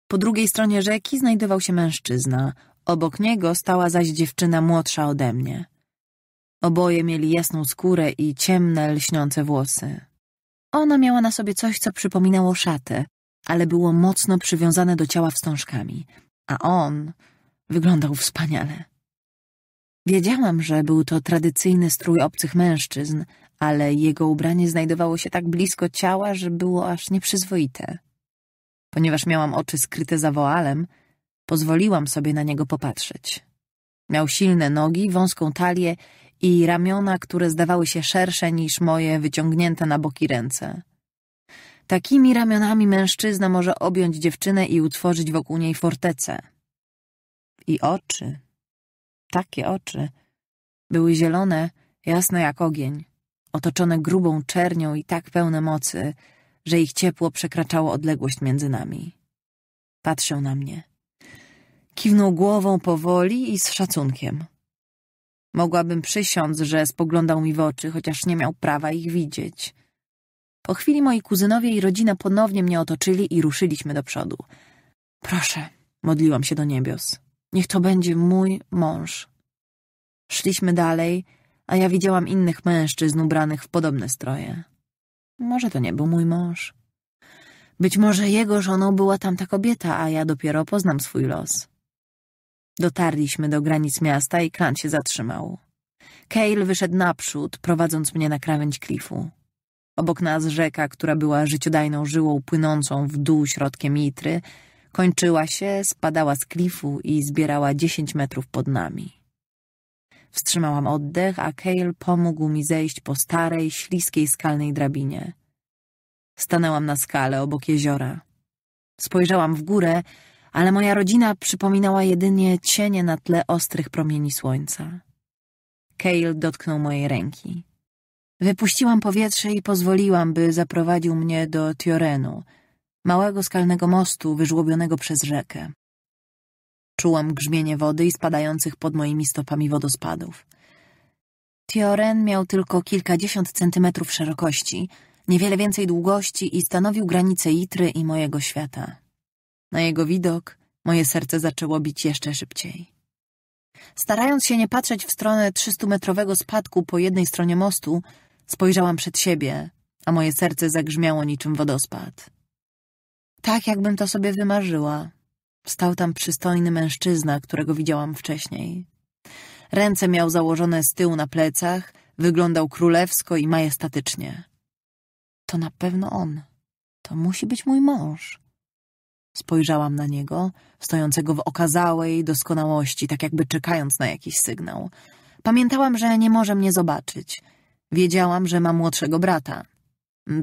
Po drugiej stronie rzeki znajdował się mężczyzna, Obok niego stała zaś dziewczyna młodsza ode mnie. Oboje mieli jasną skórę i ciemne, lśniące włosy. Ona miała na sobie coś, co przypominało szatę, ale było mocno przywiązane do ciała wstążkami, a on wyglądał wspaniale. Wiedziałam, że był to tradycyjny strój obcych mężczyzn, ale jego ubranie znajdowało się tak blisko ciała, że było aż nieprzyzwoite. Ponieważ miałam oczy skryte za woalem, Pozwoliłam sobie na niego popatrzeć. Miał silne nogi, wąską talię i ramiona, które zdawały się szersze niż moje wyciągnięte na boki ręce. Takimi ramionami mężczyzna może objąć dziewczynę i utworzyć wokół niej fortecę. I oczy. Takie oczy. Były zielone, jasne jak ogień, otoczone grubą czernią i tak pełne mocy, że ich ciepło przekraczało odległość między nami. Patrzył na mnie. Kiwnął głową powoli i z szacunkiem. Mogłabym przysiąc, że spoglądał mi w oczy, chociaż nie miał prawa ich widzieć. Po chwili moi kuzynowie i rodzina ponownie mnie otoczyli i ruszyliśmy do przodu. Proszę, modliłam się do niebios. Niech to będzie mój mąż. Szliśmy dalej, a ja widziałam innych mężczyzn ubranych w podobne stroje. Może to nie był mój mąż. Być może jego żoną była tamta kobieta, a ja dopiero poznam swój los. Dotarliśmy do granic miasta i kran się zatrzymał. Cale wyszedł naprzód, prowadząc mnie na krawędź klifu. Obok nas rzeka, która była życiodajną żyłą płynącą w dół środkiem Itry, kończyła się, spadała z klifu i zbierała dziesięć metrów pod nami. Wstrzymałam oddech, a Cale pomógł mi zejść po starej, śliskiej skalnej drabinie. Stanęłam na skale obok jeziora. Spojrzałam w górę, ale moja rodzina przypominała jedynie cienie na tle ostrych promieni słońca. Kale dotknął mojej ręki. Wypuściłam powietrze i pozwoliłam, by zaprowadził mnie do Tiorenu, małego skalnego mostu wyżłobionego przez rzekę. Czułam grzmienie wody i spadających pod moimi stopami wodospadów. Tioren miał tylko kilkadziesiąt centymetrów szerokości, niewiele więcej długości i stanowił granicę Itry i mojego świata. Na jego widok moje serce zaczęło bić jeszcze szybciej. Starając się nie patrzeć w stronę 300-metrowego spadku po jednej stronie mostu, spojrzałam przed siebie, a moje serce zagrzmiało niczym wodospad. Tak, jakbym to sobie wymarzyła. Stał tam przystojny mężczyzna, którego widziałam wcześniej. Ręce miał założone z tyłu na plecach, wyglądał królewsko i majestatycznie. To na pewno on. To musi być mój mąż. Spojrzałam na niego, stojącego w okazałej doskonałości, tak jakby czekając na jakiś sygnał. Pamiętałam, że nie może mnie zobaczyć. Wiedziałam, że ma młodszego brata.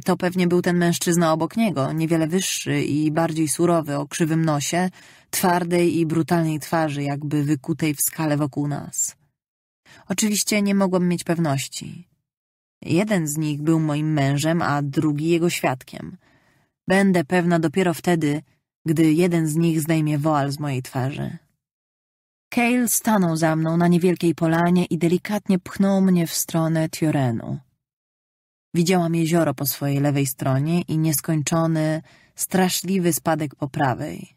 To pewnie był ten mężczyzna obok niego, niewiele wyższy i bardziej surowy, o krzywym nosie, twardej i brutalnej twarzy, jakby wykutej w skale wokół nas. Oczywiście nie mogłam mieć pewności. Jeden z nich był moim mężem, a drugi jego świadkiem. Będę pewna dopiero wtedy, gdy jeden z nich zdejmie woal z mojej twarzy. Kale stanął za mną na niewielkiej polanie i delikatnie pchnął mnie w stronę Tiorenu. Widziałam jezioro po swojej lewej stronie i nieskończony, straszliwy spadek po prawej.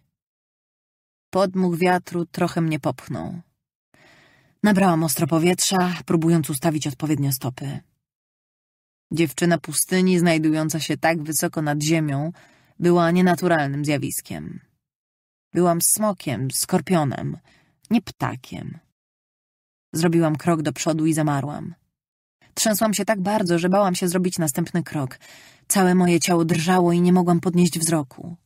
Podmuch wiatru trochę mnie popchnął. Nabrałam ostro powietrza, próbując ustawić odpowiednio stopy. Dziewczyna pustyni, znajdująca się tak wysoko nad ziemią, była nienaturalnym zjawiskiem. Byłam smokiem, skorpionem, nie ptakiem. Zrobiłam krok do przodu i zamarłam. Trzęsłam się tak bardzo, że bałam się zrobić następny krok. Całe moje ciało drżało i nie mogłam podnieść wzroku.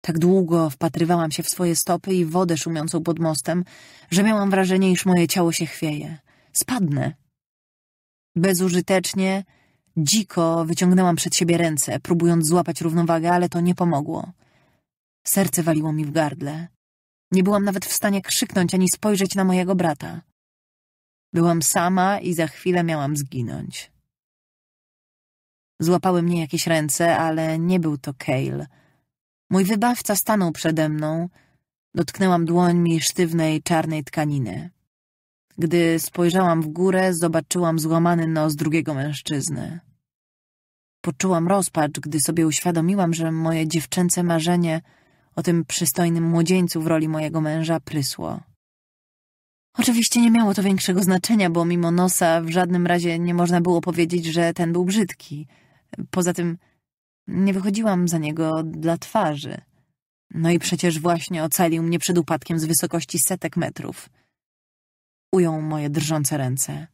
Tak długo wpatrywałam się w swoje stopy i wodę szumiącą pod mostem, że miałam wrażenie, iż moje ciało się chwieje. Spadnę. Bezużytecznie Dziko wyciągnęłam przed siebie ręce, próbując złapać równowagę, ale to nie pomogło. Serce waliło mi w gardle. Nie byłam nawet w stanie krzyknąć ani spojrzeć na mojego brata. Byłam sama i za chwilę miałam zginąć. Złapały mnie jakieś ręce, ale nie był to Kale. Mój wybawca stanął przede mną. Dotknęłam dłońmi sztywnej, czarnej tkaniny. Gdy spojrzałam w górę, zobaczyłam złamany nos drugiego mężczyzny. Poczułam rozpacz, gdy sobie uświadomiłam, że moje dziewczęce marzenie o tym przystojnym młodzieńcu w roli mojego męża prysło. Oczywiście nie miało to większego znaczenia, bo mimo nosa w żadnym razie nie można było powiedzieć, że ten był brzydki. Poza tym nie wychodziłam za niego dla twarzy. No i przecież właśnie ocalił mnie przed upadkiem z wysokości setek metrów. Ujął moje drżące ręce.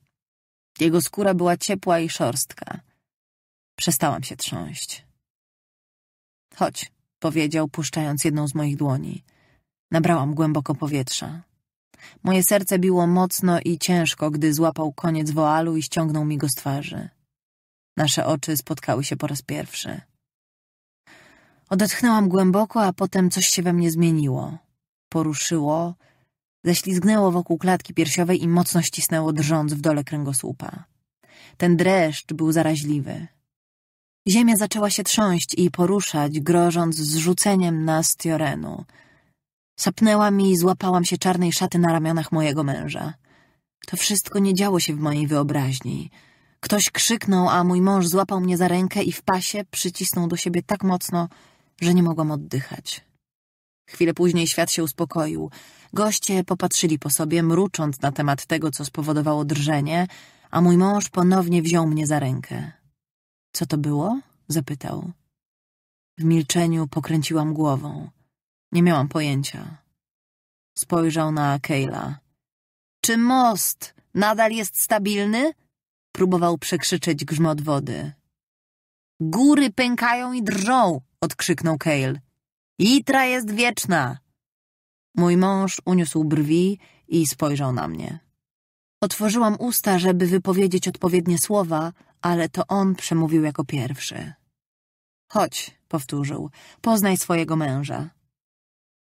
Jego skóra była ciepła i szorstka. Przestałam się trząść. Chodź, powiedział, puszczając jedną z moich dłoni. Nabrałam głęboko powietrza. Moje serce biło mocno i ciężko, gdy złapał koniec woalu i ściągnął mi go z twarzy. Nasze oczy spotkały się po raz pierwszy. Odetchnęłam głęboko, a potem coś się we mnie zmieniło. Poruszyło, ześlizgnęło wokół klatki piersiowej i mocno ścisnęło drżąc w dole kręgosłupa. Ten dreszcz był zaraźliwy. Ziemia zaczęła się trząść i poruszać, grożąc zrzuceniem nas Tiorenu. Sapnęłam i złapałam się czarnej szaty na ramionach mojego męża. To wszystko nie działo się w mojej wyobraźni. Ktoś krzyknął, a mój mąż złapał mnie za rękę i w pasie przycisnął do siebie tak mocno, że nie mogłam oddychać. Chwilę później świat się uspokoił. Goście popatrzyli po sobie, mrucząc na temat tego, co spowodowało drżenie, a mój mąż ponownie wziął mnie za rękę. Co to było? zapytał. W milczeniu pokręciłam głową. Nie miałam pojęcia. Spojrzał na Kejla. Czy most nadal jest stabilny? Próbował przekrzyczeć grzmot wody. Góry pękają i drżą, odkrzyknął Kale. Itra jest wieczna. Mój mąż uniósł brwi i spojrzał na mnie. Otworzyłam usta, żeby wypowiedzieć odpowiednie słowa, ale to on przemówił jako pierwszy. Chodź, powtórzył, poznaj swojego męża.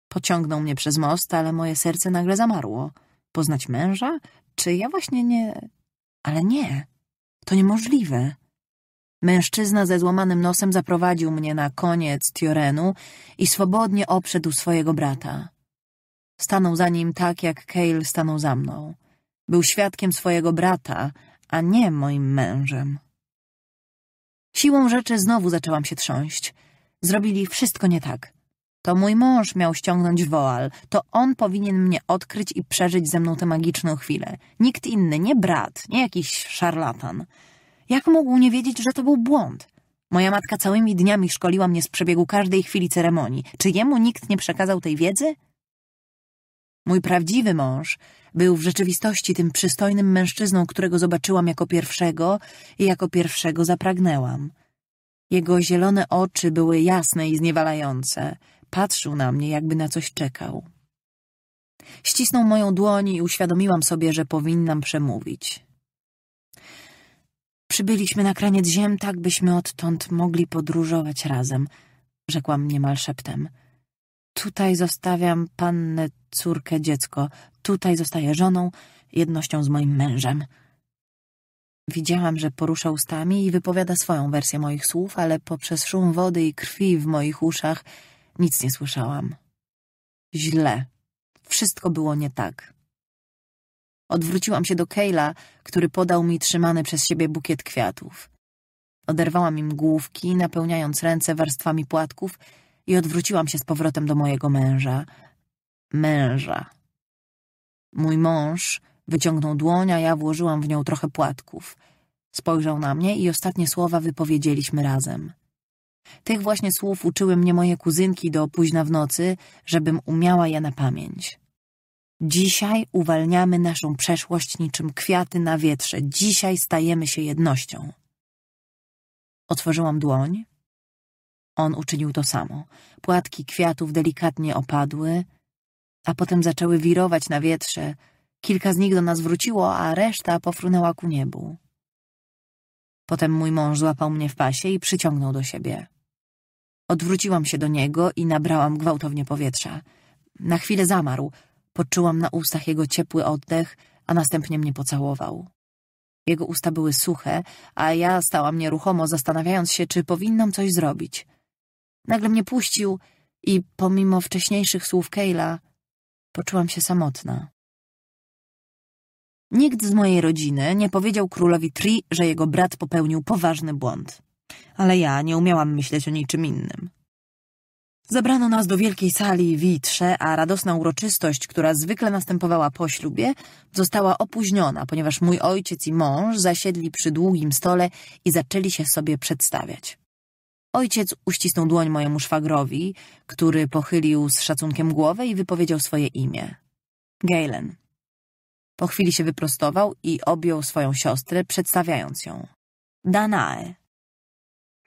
Pociągnął mnie przez most, ale moje serce nagle zamarło. Poznać męża? Czy ja właśnie nie... Ale nie, to niemożliwe. Mężczyzna ze złamanym nosem zaprowadził mnie na koniec Tiorenu i swobodnie obszedł swojego brata. Stanął za nim tak, jak Kale stanął za mną. Był świadkiem swojego brata, a nie moim mężem. Siłą rzeczy znowu zaczęłam się trząść. Zrobili wszystko nie tak. To mój mąż miał ściągnąć woal. To on powinien mnie odkryć i przeżyć ze mną tę magiczną chwilę. Nikt inny, nie brat, nie jakiś szarlatan. Jak mógł nie wiedzieć, że to był błąd? Moja matka całymi dniami szkoliła mnie z przebiegu każdej chwili ceremonii. Czy jemu nikt nie przekazał tej wiedzy? Mój prawdziwy mąż był w rzeczywistości tym przystojnym mężczyzną, którego zobaczyłam jako pierwszego i jako pierwszego zapragnęłam. Jego zielone oczy były jasne i zniewalające. Patrzył na mnie, jakby na coś czekał. Ścisnął moją dłoń i uświadomiłam sobie, że powinnam przemówić. Przybyliśmy na kraniec ziem, tak byśmy odtąd mogli podróżować razem, rzekłam niemal szeptem. Tutaj zostawiam pannę, córkę, dziecko. Tutaj zostaję żoną, jednością z moim mężem. Widziałam, że porusza ustami i wypowiada swoją wersję moich słów, ale poprzez szum wody i krwi w moich uszach nic nie słyszałam. Źle. Wszystko było nie tak. Odwróciłam się do Kejla, który podał mi trzymany przez siebie bukiet kwiatów. Oderwałam im główki, napełniając ręce warstwami płatków i odwróciłam się z powrotem do mojego męża. Męża. Mój mąż wyciągnął dłoń, a ja włożyłam w nią trochę płatków. Spojrzał na mnie i ostatnie słowa wypowiedzieliśmy razem. Tych właśnie słów uczyły mnie moje kuzynki do późna w nocy, żebym umiała je na pamięć. Dzisiaj uwalniamy naszą przeszłość niczym kwiaty na wietrze. Dzisiaj stajemy się jednością. Otworzyłam dłoń on uczynił to samo. Płatki kwiatów delikatnie opadły, a potem zaczęły wirować na wietrze. Kilka z nich do nas wróciło, a reszta pofrunęła ku niebu. Potem mój mąż złapał mnie w pasie i przyciągnął do siebie. Odwróciłam się do niego i nabrałam gwałtownie powietrza. Na chwilę zamarł. Poczułam na ustach jego ciepły oddech, a następnie mnie pocałował. Jego usta były suche, a ja stałam nieruchomo, zastanawiając się, czy powinnam coś zrobić. Nagle mnie puścił i pomimo wcześniejszych słów Kejla poczułam się samotna. Nikt z mojej rodziny nie powiedział królowi Tri, że jego brat popełnił poważny błąd. Ale ja nie umiałam myśleć o niczym innym. Zabrano nas do wielkiej sali witrze, a radosna uroczystość, która zwykle następowała po ślubie, została opóźniona, ponieważ mój ojciec i mąż zasiedli przy długim stole i zaczęli się sobie przedstawiać. Ojciec uścisnął dłoń mojemu szwagrowi, który pochylił z szacunkiem głowę i wypowiedział swoje imię. Galen. Po chwili się wyprostował i objął swoją siostrę, przedstawiając ją. Danae.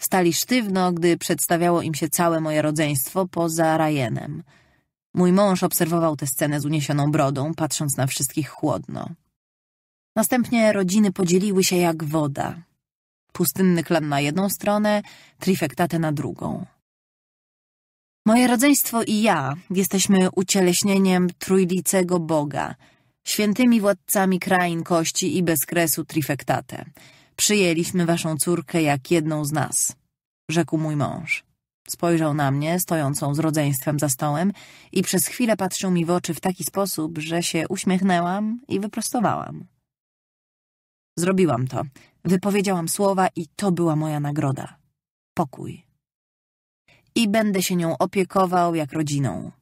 Stali sztywno, gdy przedstawiało im się całe moje rodzeństwo poza Ryanem. Mój mąż obserwował tę scenę z uniesioną brodą, patrząc na wszystkich chłodno. Następnie rodziny podzieliły się jak woda pustynny klan na jedną stronę, trifektatę na drugą. Moje rodzeństwo i ja jesteśmy ucieleśnieniem trójlicego Boga, świętymi władcami krain kości i bez kresu trifektatę. Przyjęliśmy waszą córkę jak jedną z nas, rzekł mój mąż. Spojrzał na mnie, stojącą z rodzeństwem za stołem i przez chwilę patrzył mi w oczy w taki sposób, że się uśmiechnęłam i wyprostowałam. Zrobiłam to. Wypowiedziałam słowa i to była moja nagroda. Pokój. I będę się nią opiekował jak rodziną.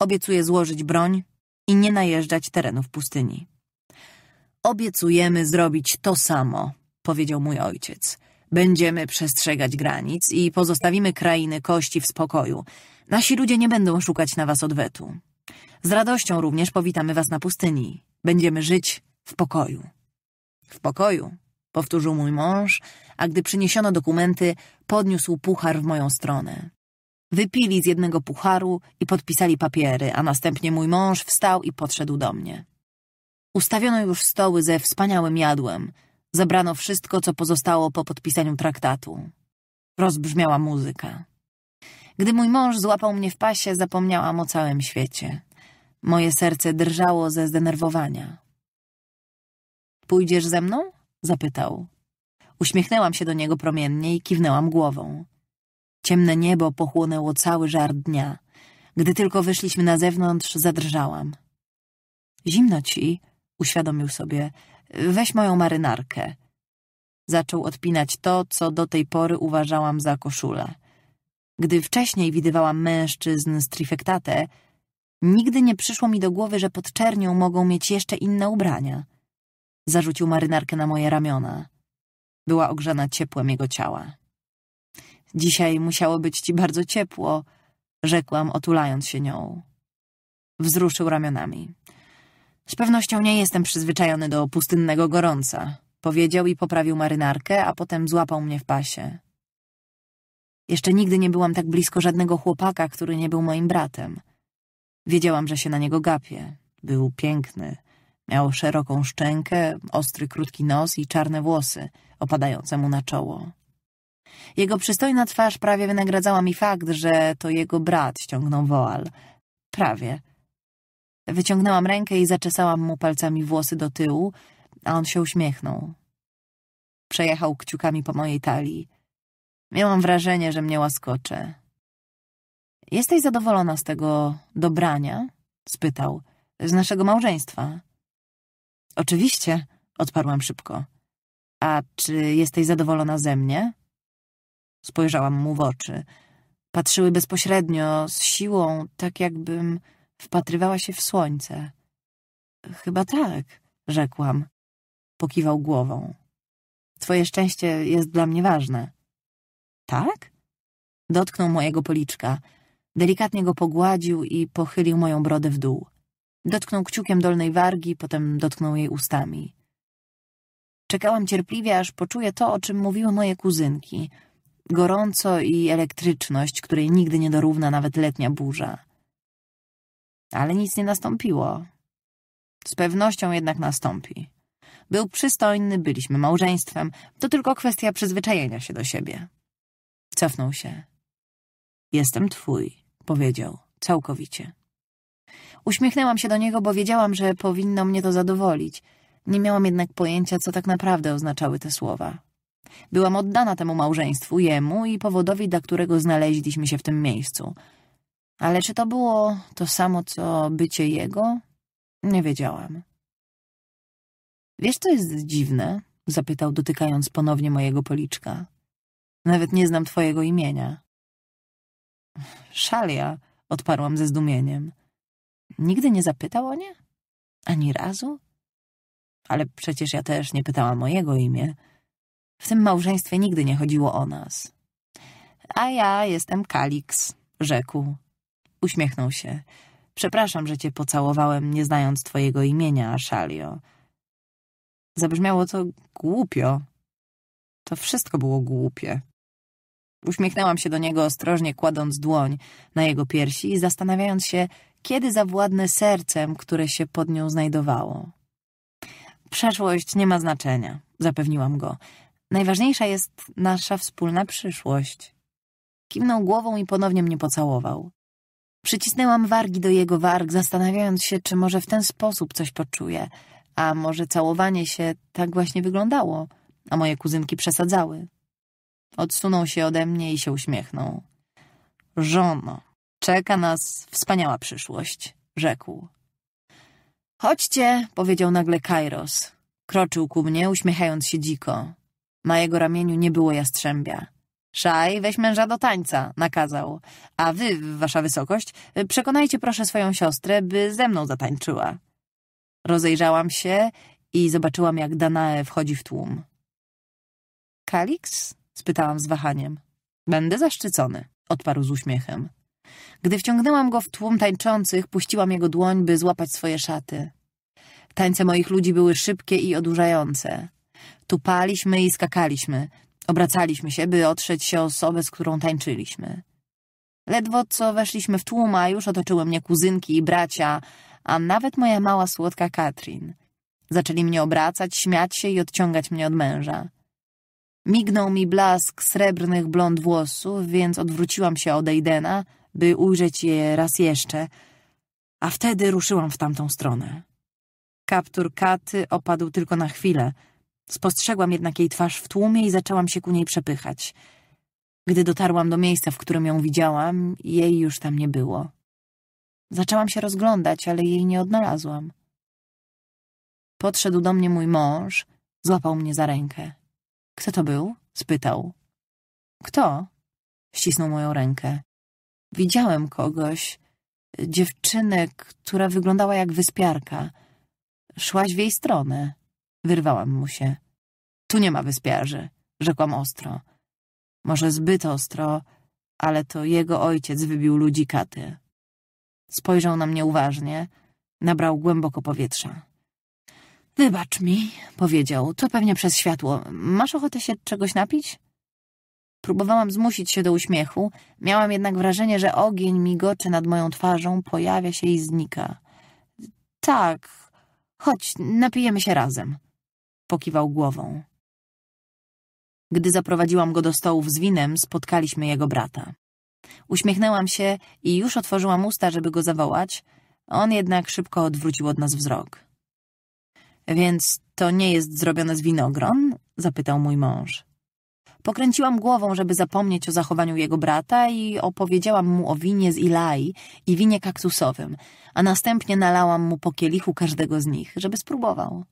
Obiecuję złożyć broń i nie najeżdżać terenów pustyni. Obiecujemy zrobić to samo, powiedział mój ojciec. Będziemy przestrzegać granic i pozostawimy krainy kości w spokoju. Nasi ludzie nie będą szukać na was odwetu. Z radością również powitamy was na pustyni. Będziemy żyć w pokoju. W pokoju, powtórzył mój mąż, a gdy przyniesiono dokumenty, podniósł puchar w moją stronę. Wypili z jednego pucharu i podpisali papiery, a następnie mój mąż wstał i podszedł do mnie. Ustawiono już stoły ze wspaniałym jadłem. Zabrano wszystko, co pozostało po podpisaniu traktatu. Rozbrzmiała muzyka. Gdy mój mąż złapał mnie w pasie, zapomniałam o całym świecie. Moje serce drżało ze zdenerwowania. Pójdziesz ze mną? zapytał. Uśmiechnęłam się do niego promiennie i kiwnęłam głową. Ciemne niebo pochłonęło cały żar dnia. Gdy tylko wyszliśmy na zewnątrz, zadrżałam. Zimno ci, uświadomił sobie. Weź moją marynarkę. Zaczął odpinać to, co do tej pory uważałam za koszulę. Gdy wcześniej widywałam mężczyzn z trifektate, nigdy nie przyszło mi do głowy, że pod czernią mogą mieć jeszcze inne ubrania. Zarzucił marynarkę na moje ramiona. Była ogrzana ciepłem jego ciała. Dzisiaj musiało być ci bardzo ciepło, rzekłam, otulając się nią. Wzruszył ramionami. Z pewnością nie jestem przyzwyczajony do pustynnego gorąca, powiedział i poprawił marynarkę, a potem złapał mnie w pasie. Jeszcze nigdy nie byłam tak blisko żadnego chłopaka, który nie był moim bratem. Wiedziałam, że się na niego gapię. Był piękny, Miał szeroką szczękę, ostry, krótki nos i czarne włosy opadające mu na czoło. Jego przystojna twarz prawie wynagradzała mi fakt, że to jego brat ściągnął woal. Prawie. Wyciągnęłam rękę i zaczesałam mu palcami włosy do tyłu, a on się uśmiechnął. Przejechał kciukami po mojej talii. Miałam wrażenie, że mnie łaskocze. Jesteś zadowolona z tego dobrania? spytał. Z naszego małżeństwa. Oczywiście, odparłam szybko. A czy jesteś zadowolona ze mnie? Spojrzałam mu w oczy. Patrzyły bezpośrednio, z siłą, tak jakbym wpatrywała się w słońce. Chyba tak, rzekłam. Pokiwał głową. Twoje szczęście jest dla mnie ważne. Tak? Dotknął mojego policzka. Delikatnie go pogładził i pochylił moją brodę w dół. Dotknął kciukiem dolnej wargi, potem dotknął jej ustami. Czekałam cierpliwie, aż poczuję to, o czym mówiły moje kuzynki. Gorąco i elektryczność, której nigdy nie dorówna nawet letnia burza. Ale nic nie nastąpiło. Z pewnością jednak nastąpi. Był przystojny, byliśmy małżeństwem. To tylko kwestia przyzwyczajenia się do siebie. Cofnął się. Jestem twój, powiedział, całkowicie. Uśmiechnęłam się do niego, bo wiedziałam, że powinno mnie to zadowolić. Nie miałam jednak pojęcia, co tak naprawdę oznaczały te słowa. Byłam oddana temu małżeństwu, jemu i powodowi, dla którego znaleźliśmy się w tym miejscu. Ale czy to było to samo, co bycie jego? Nie wiedziałam. Wiesz, co jest dziwne? Zapytał, dotykając ponownie mojego policzka. Nawet nie znam twojego imienia. Szalia, odparłam ze zdumieniem. Nigdy nie zapytał o nie? Ani razu? Ale przecież ja też nie pytałam o jego imię. W tym małżeństwie nigdy nie chodziło o nas. A ja jestem Kalix, rzekł. Uśmiechnął się. Przepraszam, że cię pocałowałem, nie znając twojego imienia, Szalio. Zabrzmiało to głupio. To wszystko było głupie. Uśmiechnęłam się do niego ostrożnie, kładąc dłoń na jego piersi i zastanawiając się, kiedy zawładnę sercem, które się pod nią znajdowało. Przeszłość nie ma znaczenia, zapewniłam go. Najważniejsza jest nasza wspólna przyszłość. Kiwnął głową i ponownie mnie pocałował. Przycisnęłam wargi do jego warg, zastanawiając się, czy może w ten sposób coś poczuje, a może całowanie się tak właśnie wyglądało, a moje kuzynki przesadzały. Odsunął się ode mnie i się uśmiechnął. Żono, czeka nas wspaniała przyszłość, rzekł. Chodźcie, powiedział nagle Kairos. Kroczył ku mnie, uśmiechając się dziko. Na jego ramieniu nie było jastrzębia. Szaj, weź męża do tańca, nakazał. A wy, wasza wysokość, przekonajcie proszę swoją siostrę, by ze mną zatańczyła. Rozejrzałam się i zobaczyłam, jak Danae wchodzi w tłum. Kaliks? spytałam z wahaniem. Będę zaszczycony, odparł z uśmiechem. Gdy wciągnęłam go w tłum tańczących, puściłam jego dłoń, by złapać swoje szaty. Tańce moich ludzi były szybkie i odurzające. Tupaliśmy i skakaliśmy, obracaliśmy się, by otrzeć się osobę, z którą tańczyliśmy. Ledwo co weszliśmy w tłum, a już otoczyły mnie kuzynki i bracia, a nawet moja mała słodka Katrin. Zaczęli mnie obracać, śmiać się i odciągać mnie od męża. Mignął mi blask srebrnych blond włosów, więc odwróciłam się od by ujrzeć je raz jeszcze, a wtedy ruszyłam w tamtą stronę. Kaptur Katy opadł tylko na chwilę. Spostrzegłam jednak jej twarz w tłumie i zaczęłam się ku niej przepychać. Gdy dotarłam do miejsca, w którym ją widziałam, jej już tam nie było. Zaczęłam się rozglądać, ale jej nie odnalazłam. Podszedł do mnie mój mąż, złapał mnie za rękę. Kto to był? spytał. Kto? Ścisnął moją rękę. Widziałem kogoś, dziewczynę, która wyglądała jak wyspiarka. Szłaś w jej stronę. Wyrwałam mu się. Tu nie ma wyspiarzy, rzekłam ostro. Może zbyt ostro, ale to jego ojciec wybił ludzi katy. Spojrzał na mnie uważnie, nabrał głęboko powietrza. Wybacz mi, powiedział, to pewnie przez światło. Masz ochotę się czegoś napić? Próbowałam zmusić się do uśmiechu, miałam jednak wrażenie, że ogień migoczy nad moją twarzą, pojawia się i znika. Tak, chodź, napijemy się razem. Pokiwał głową. Gdy zaprowadziłam go do stołów z winem, spotkaliśmy jego brata. Uśmiechnęłam się i już otworzyłam usta, żeby go zawołać, on jednak szybko odwrócił od nas wzrok. Więc to nie jest zrobione z winogron? Zapytał mój mąż. Pokręciłam głową, żeby zapomnieć o zachowaniu jego brata i opowiedziałam mu o winie z Ilai i winie kaktusowym, a następnie nalałam mu po kielichu każdego z nich, żeby spróbował.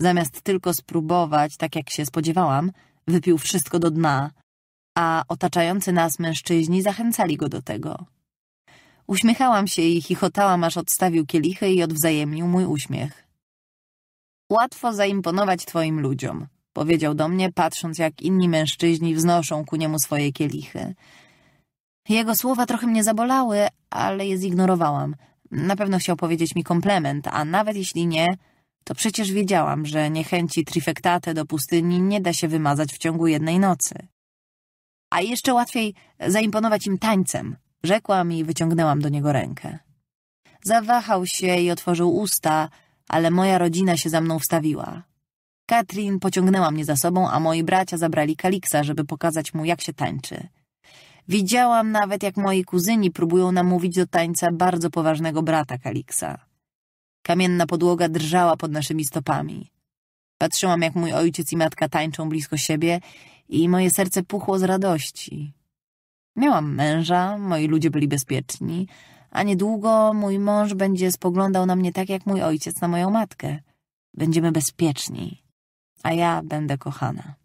Zamiast tylko spróbować, tak jak się spodziewałam, wypił wszystko do dna, a otaczający nas mężczyźni zachęcali go do tego. Uśmiechałam się i chichotałam, aż odstawił kielichy i odwzajemnił mój uśmiech. Łatwo zaimponować twoim ludziom, powiedział do mnie, patrząc jak inni mężczyźni wznoszą ku niemu swoje kielichy. Jego słowa trochę mnie zabolały, ale je zignorowałam. Na pewno chciał powiedzieć mi komplement, a nawet jeśli nie, to przecież wiedziałam, że niechęci trifektate do pustyni nie da się wymazać w ciągu jednej nocy. A jeszcze łatwiej zaimponować im tańcem, rzekłam i wyciągnęłam do niego rękę. Zawahał się i otworzył usta, ale moja rodzina się za mną wstawiła. Katrin pociągnęła mnie za sobą, a moi bracia zabrali Kaliksa, żeby pokazać mu, jak się tańczy. Widziałam nawet, jak moi kuzyni próbują namówić do tańca bardzo poważnego brata Kaliksa. Kamienna podłoga drżała pod naszymi stopami. Patrzyłam, jak mój ojciec i matka tańczą blisko siebie i moje serce puchło z radości. Miałam męża, moi ludzie byli bezpieczni, a niedługo mój mąż będzie spoglądał na mnie tak jak mój ojciec na moją matkę. Będziemy bezpieczni, a ja będę kochana.